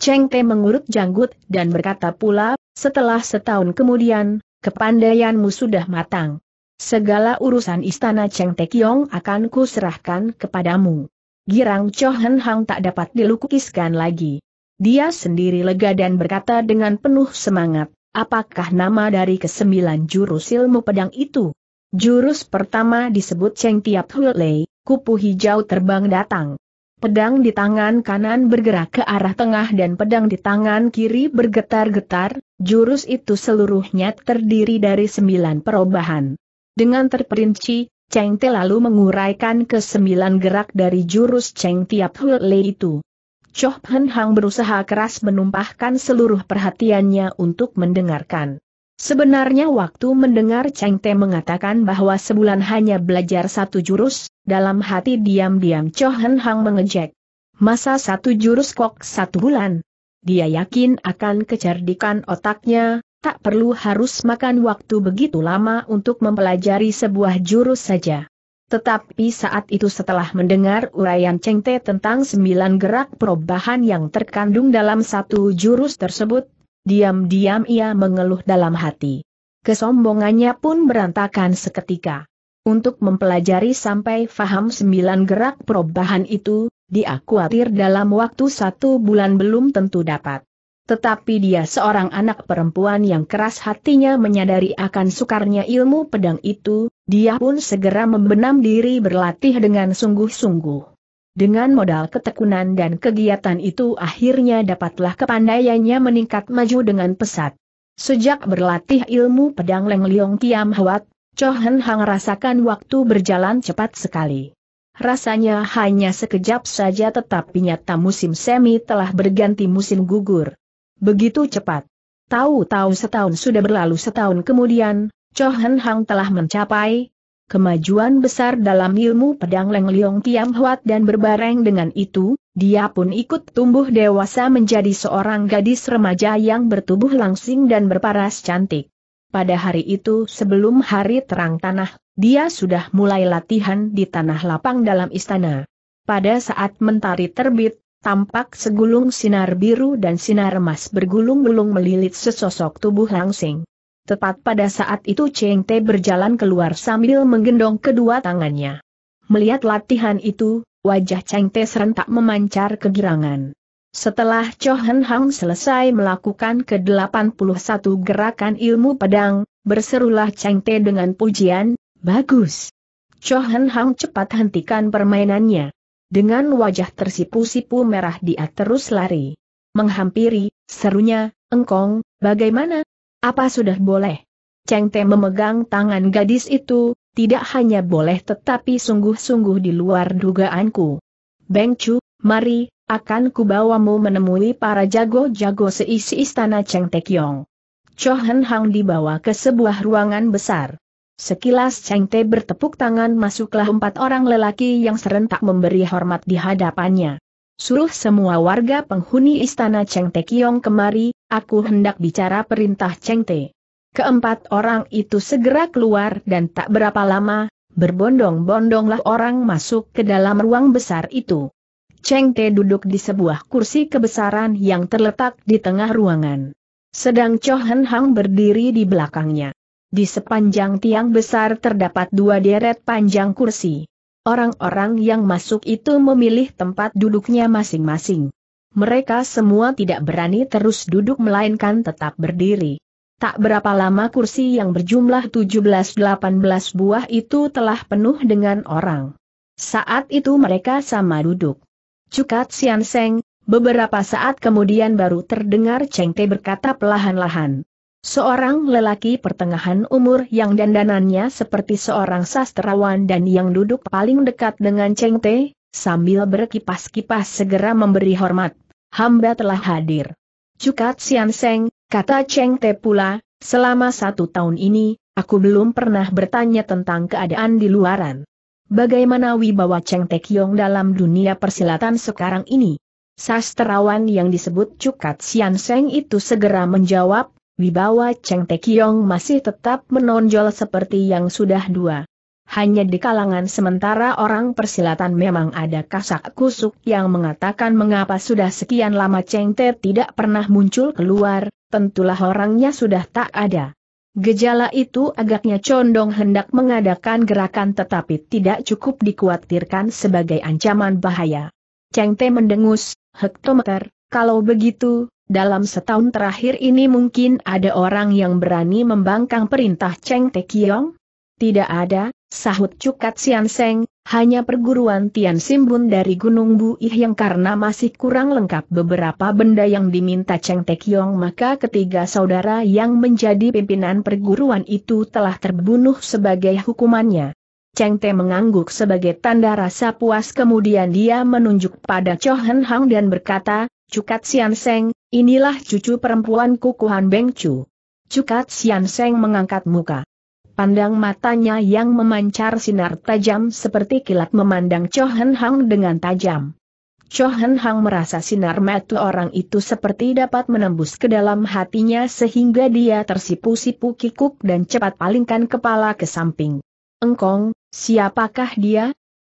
Speaker 1: Cheng Te mengurut janggut dan berkata pula, setelah setahun kemudian, kepandaianmu sudah matang. Segala urusan istana Cheng Tekyong akan kuserahkan kepadamu. Girang Chohen Hang tak dapat dilukiskan lagi. Dia sendiri lega dan berkata dengan penuh semangat, apakah nama dari kesembilan jurus ilmu pedang itu? Jurus pertama disebut Cheng Tiap Hulei, kupu hijau terbang datang. Pedang di tangan kanan bergerak ke arah tengah dan pedang di tangan kiri bergetar-getar, jurus itu seluruhnya terdiri dari sembilan perubahan. Dengan terperinci, Cheng Te lalu menguraikan kesembilan gerak dari jurus Cheng Tiap Le itu. Choh Hen Hang berusaha keras menumpahkan seluruh perhatiannya untuk mendengarkan. Sebenarnya waktu mendengar Cheng Te mengatakan bahwa sebulan hanya belajar satu jurus, dalam hati diam-diam Choh Hen Hang mengejek. Masa satu jurus kok satu bulan? Dia yakin akan kecerdikan otaknya, tak perlu harus makan waktu begitu lama untuk mempelajari sebuah jurus saja. Tetapi saat itu setelah mendengar uraian Cheng Te tentang sembilan gerak perubahan yang terkandung dalam satu jurus tersebut, diam-diam ia mengeluh dalam hati. Kesombongannya pun berantakan seketika. Untuk mempelajari sampai faham sembilan gerak perubahan itu, dia khawatir dalam waktu satu bulan belum tentu dapat. Tetapi dia seorang anak perempuan yang keras hatinya menyadari akan sukarnya ilmu pedang itu, dia pun segera membenam diri berlatih dengan sungguh-sungguh. Dengan modal ketekunan dan kegiatan itu akhirnya dapatlah kepandaiannya meningkat maju dengan pesat. Sejak berlatih ilmu pedang Leng Leong Tiam Hwat, Cho Hang rasakan waktu berjalan cepat sekali. Rasanya hanya sekejap saja tetapi nyata musim semi telah berganti musim gugur. Begitu cepat. Tahu-tahu setahun sudah berlalu setahun kemudian, Cho Hang telah mencapai kemajuan besar dalam ilmu pedang Leng Leong Tiam Huat dan berbareng dengan itu, dia pun ikut tumbuh dewasa menjadi seorang gadis remaja yang bertubuh langsing dan berparas cantik. Pada hari itu sebelum hari terang tanah, dia sudah mulai latihan di tanah lapang dalam istana. Pada saat mentari terbit, tampak segulung sinar biru dan sinar emas bergulung-gulung melilit sesosok tubuh langsing. Tepat pada saat itu Cheng Te berjalan keluar sambil menggendong kedua tangannya. Melihat latihan itu, wajah Cheng Te serentak memancar kegirangan. Setelah Cho Chohan Hang selesai melakukan ke-81 gerakan ilmu pedang, berserulah Cheng Te dengan pujian, Bagus! Cho Chohan Hang cepat hentikan permainannya. Dengan wajah tersipu-sipu merah dia terus lari. Menghampiri, serunya, engkong, bagaimana? Apa sudah boleh? Cheng Te memegang tangan gadis itu, tidak hanya boleh tetapi sungguh-sungguh di luar dugaanku. Beng Chu, mari, akan kubawamu menemui para jago-jago seisi istana Cheng Te Kiong. Cho Hen Hang dibawa ke sebuah ruangan besar. Sekilas Cheng Te bertepuk tangan masuklah empat orang lelaki yang serentak memberi hormat di hadapannya. Suruh semua warga penghuni istana Cheng Te Kiong kemari, aku hendak bicara perintah Cheng Te. Keempat orang itu segera keluar dan tak berapa lama, berbondong-bondonglah orang masuk ke dalam ruang besar itu. Cheng Te duduk di sebuah kursi kebesaran yang terletak di tengah ruangan. Sedang Cho Hen Hang berdiri di belakangnya. Di sepanjang tiang besar terdapat dua deret panjang kursi. Orang-orang yang masuk itu memilih tempat duduknya masing-masing. Mereka semua tidak berani terus duduk melainkan tetap berdiri. Tak berapa lama kursi yang berjumlah 17-18 buah itu telah penuh dengan orang. Saat itu mereka sama duduk. Cukat Sian Seng, beberapa saat kemudian baru terdengar Cheng Te berkata pelahan-lahan. Seorang lelaki pertengahan umur yang dandanannya seperti seorang sastrawan dan yang duduk paling dekat dengan Cheng Te, sambil berkipas-kipas segera memberi hormat. Hamba telah hadir. Cukat Sian Seng, kata Cheng Te pula, selama satu tahun ini, aku belum pernah bertanya tentang keadaan di luaran. Bagaimana wibawa Cheng Te Kiong dalam dunia persilatan sekarang ini? Sastrawan yang disebut Cukat Sian Seng itu segera menjawab, Wibawa bawah Cheng Tekiong masih tetap menonjol seperti yang sudah dua. Hanya di kalangan sementara orang persilatan memang ada kasak kusuk yang mengatakan mengapa sudah sekian lama Cheng Te tidak pernah muncul keluar, tentulah orangnya sudah tak ada. Gejala itu agaknya condong hendak mengadakan gerakan tetapi tidak cukup dikhawatirkan sebagai ancaman bahaya. Cheng Te mendengus, hektometer, kalau begitu, dalam setahun terakhir ini mungkin ada orang yang berani membangkang perintah Cheng Kiong? Tidak ada, sahut Cukat Sian Seng, hanya perguruan Tian Simbun dari Gunung Buih yang karena masih kurang lengkap beberapa benda yang diminta Cheng Kiong maka ketiga saudara yang menjadi pimpinan perguruan itu telah terbunuh sebagai hukumannya. Cheng Te mengangguk sebagai tanda rasa puas kemudian dia menunjuk pada Cho Hen Hang dan berkata, Cukat Sian Seng, Inilah cucu perempuan kukuhan Beng Chu. Cukat Sian Seng mengangkat muka. Pandang matanya yang memancar sinar tajam seperti kilat memandang Chohen Hang dengan tajam. Chohen Hang merasa sinar mata orang itu seperti dapat menembus ke dalam hatinya sehingga dia tersipu-sipu kikuk dan cepat palingkan kepala ke samping. Engkong, siapakah dia?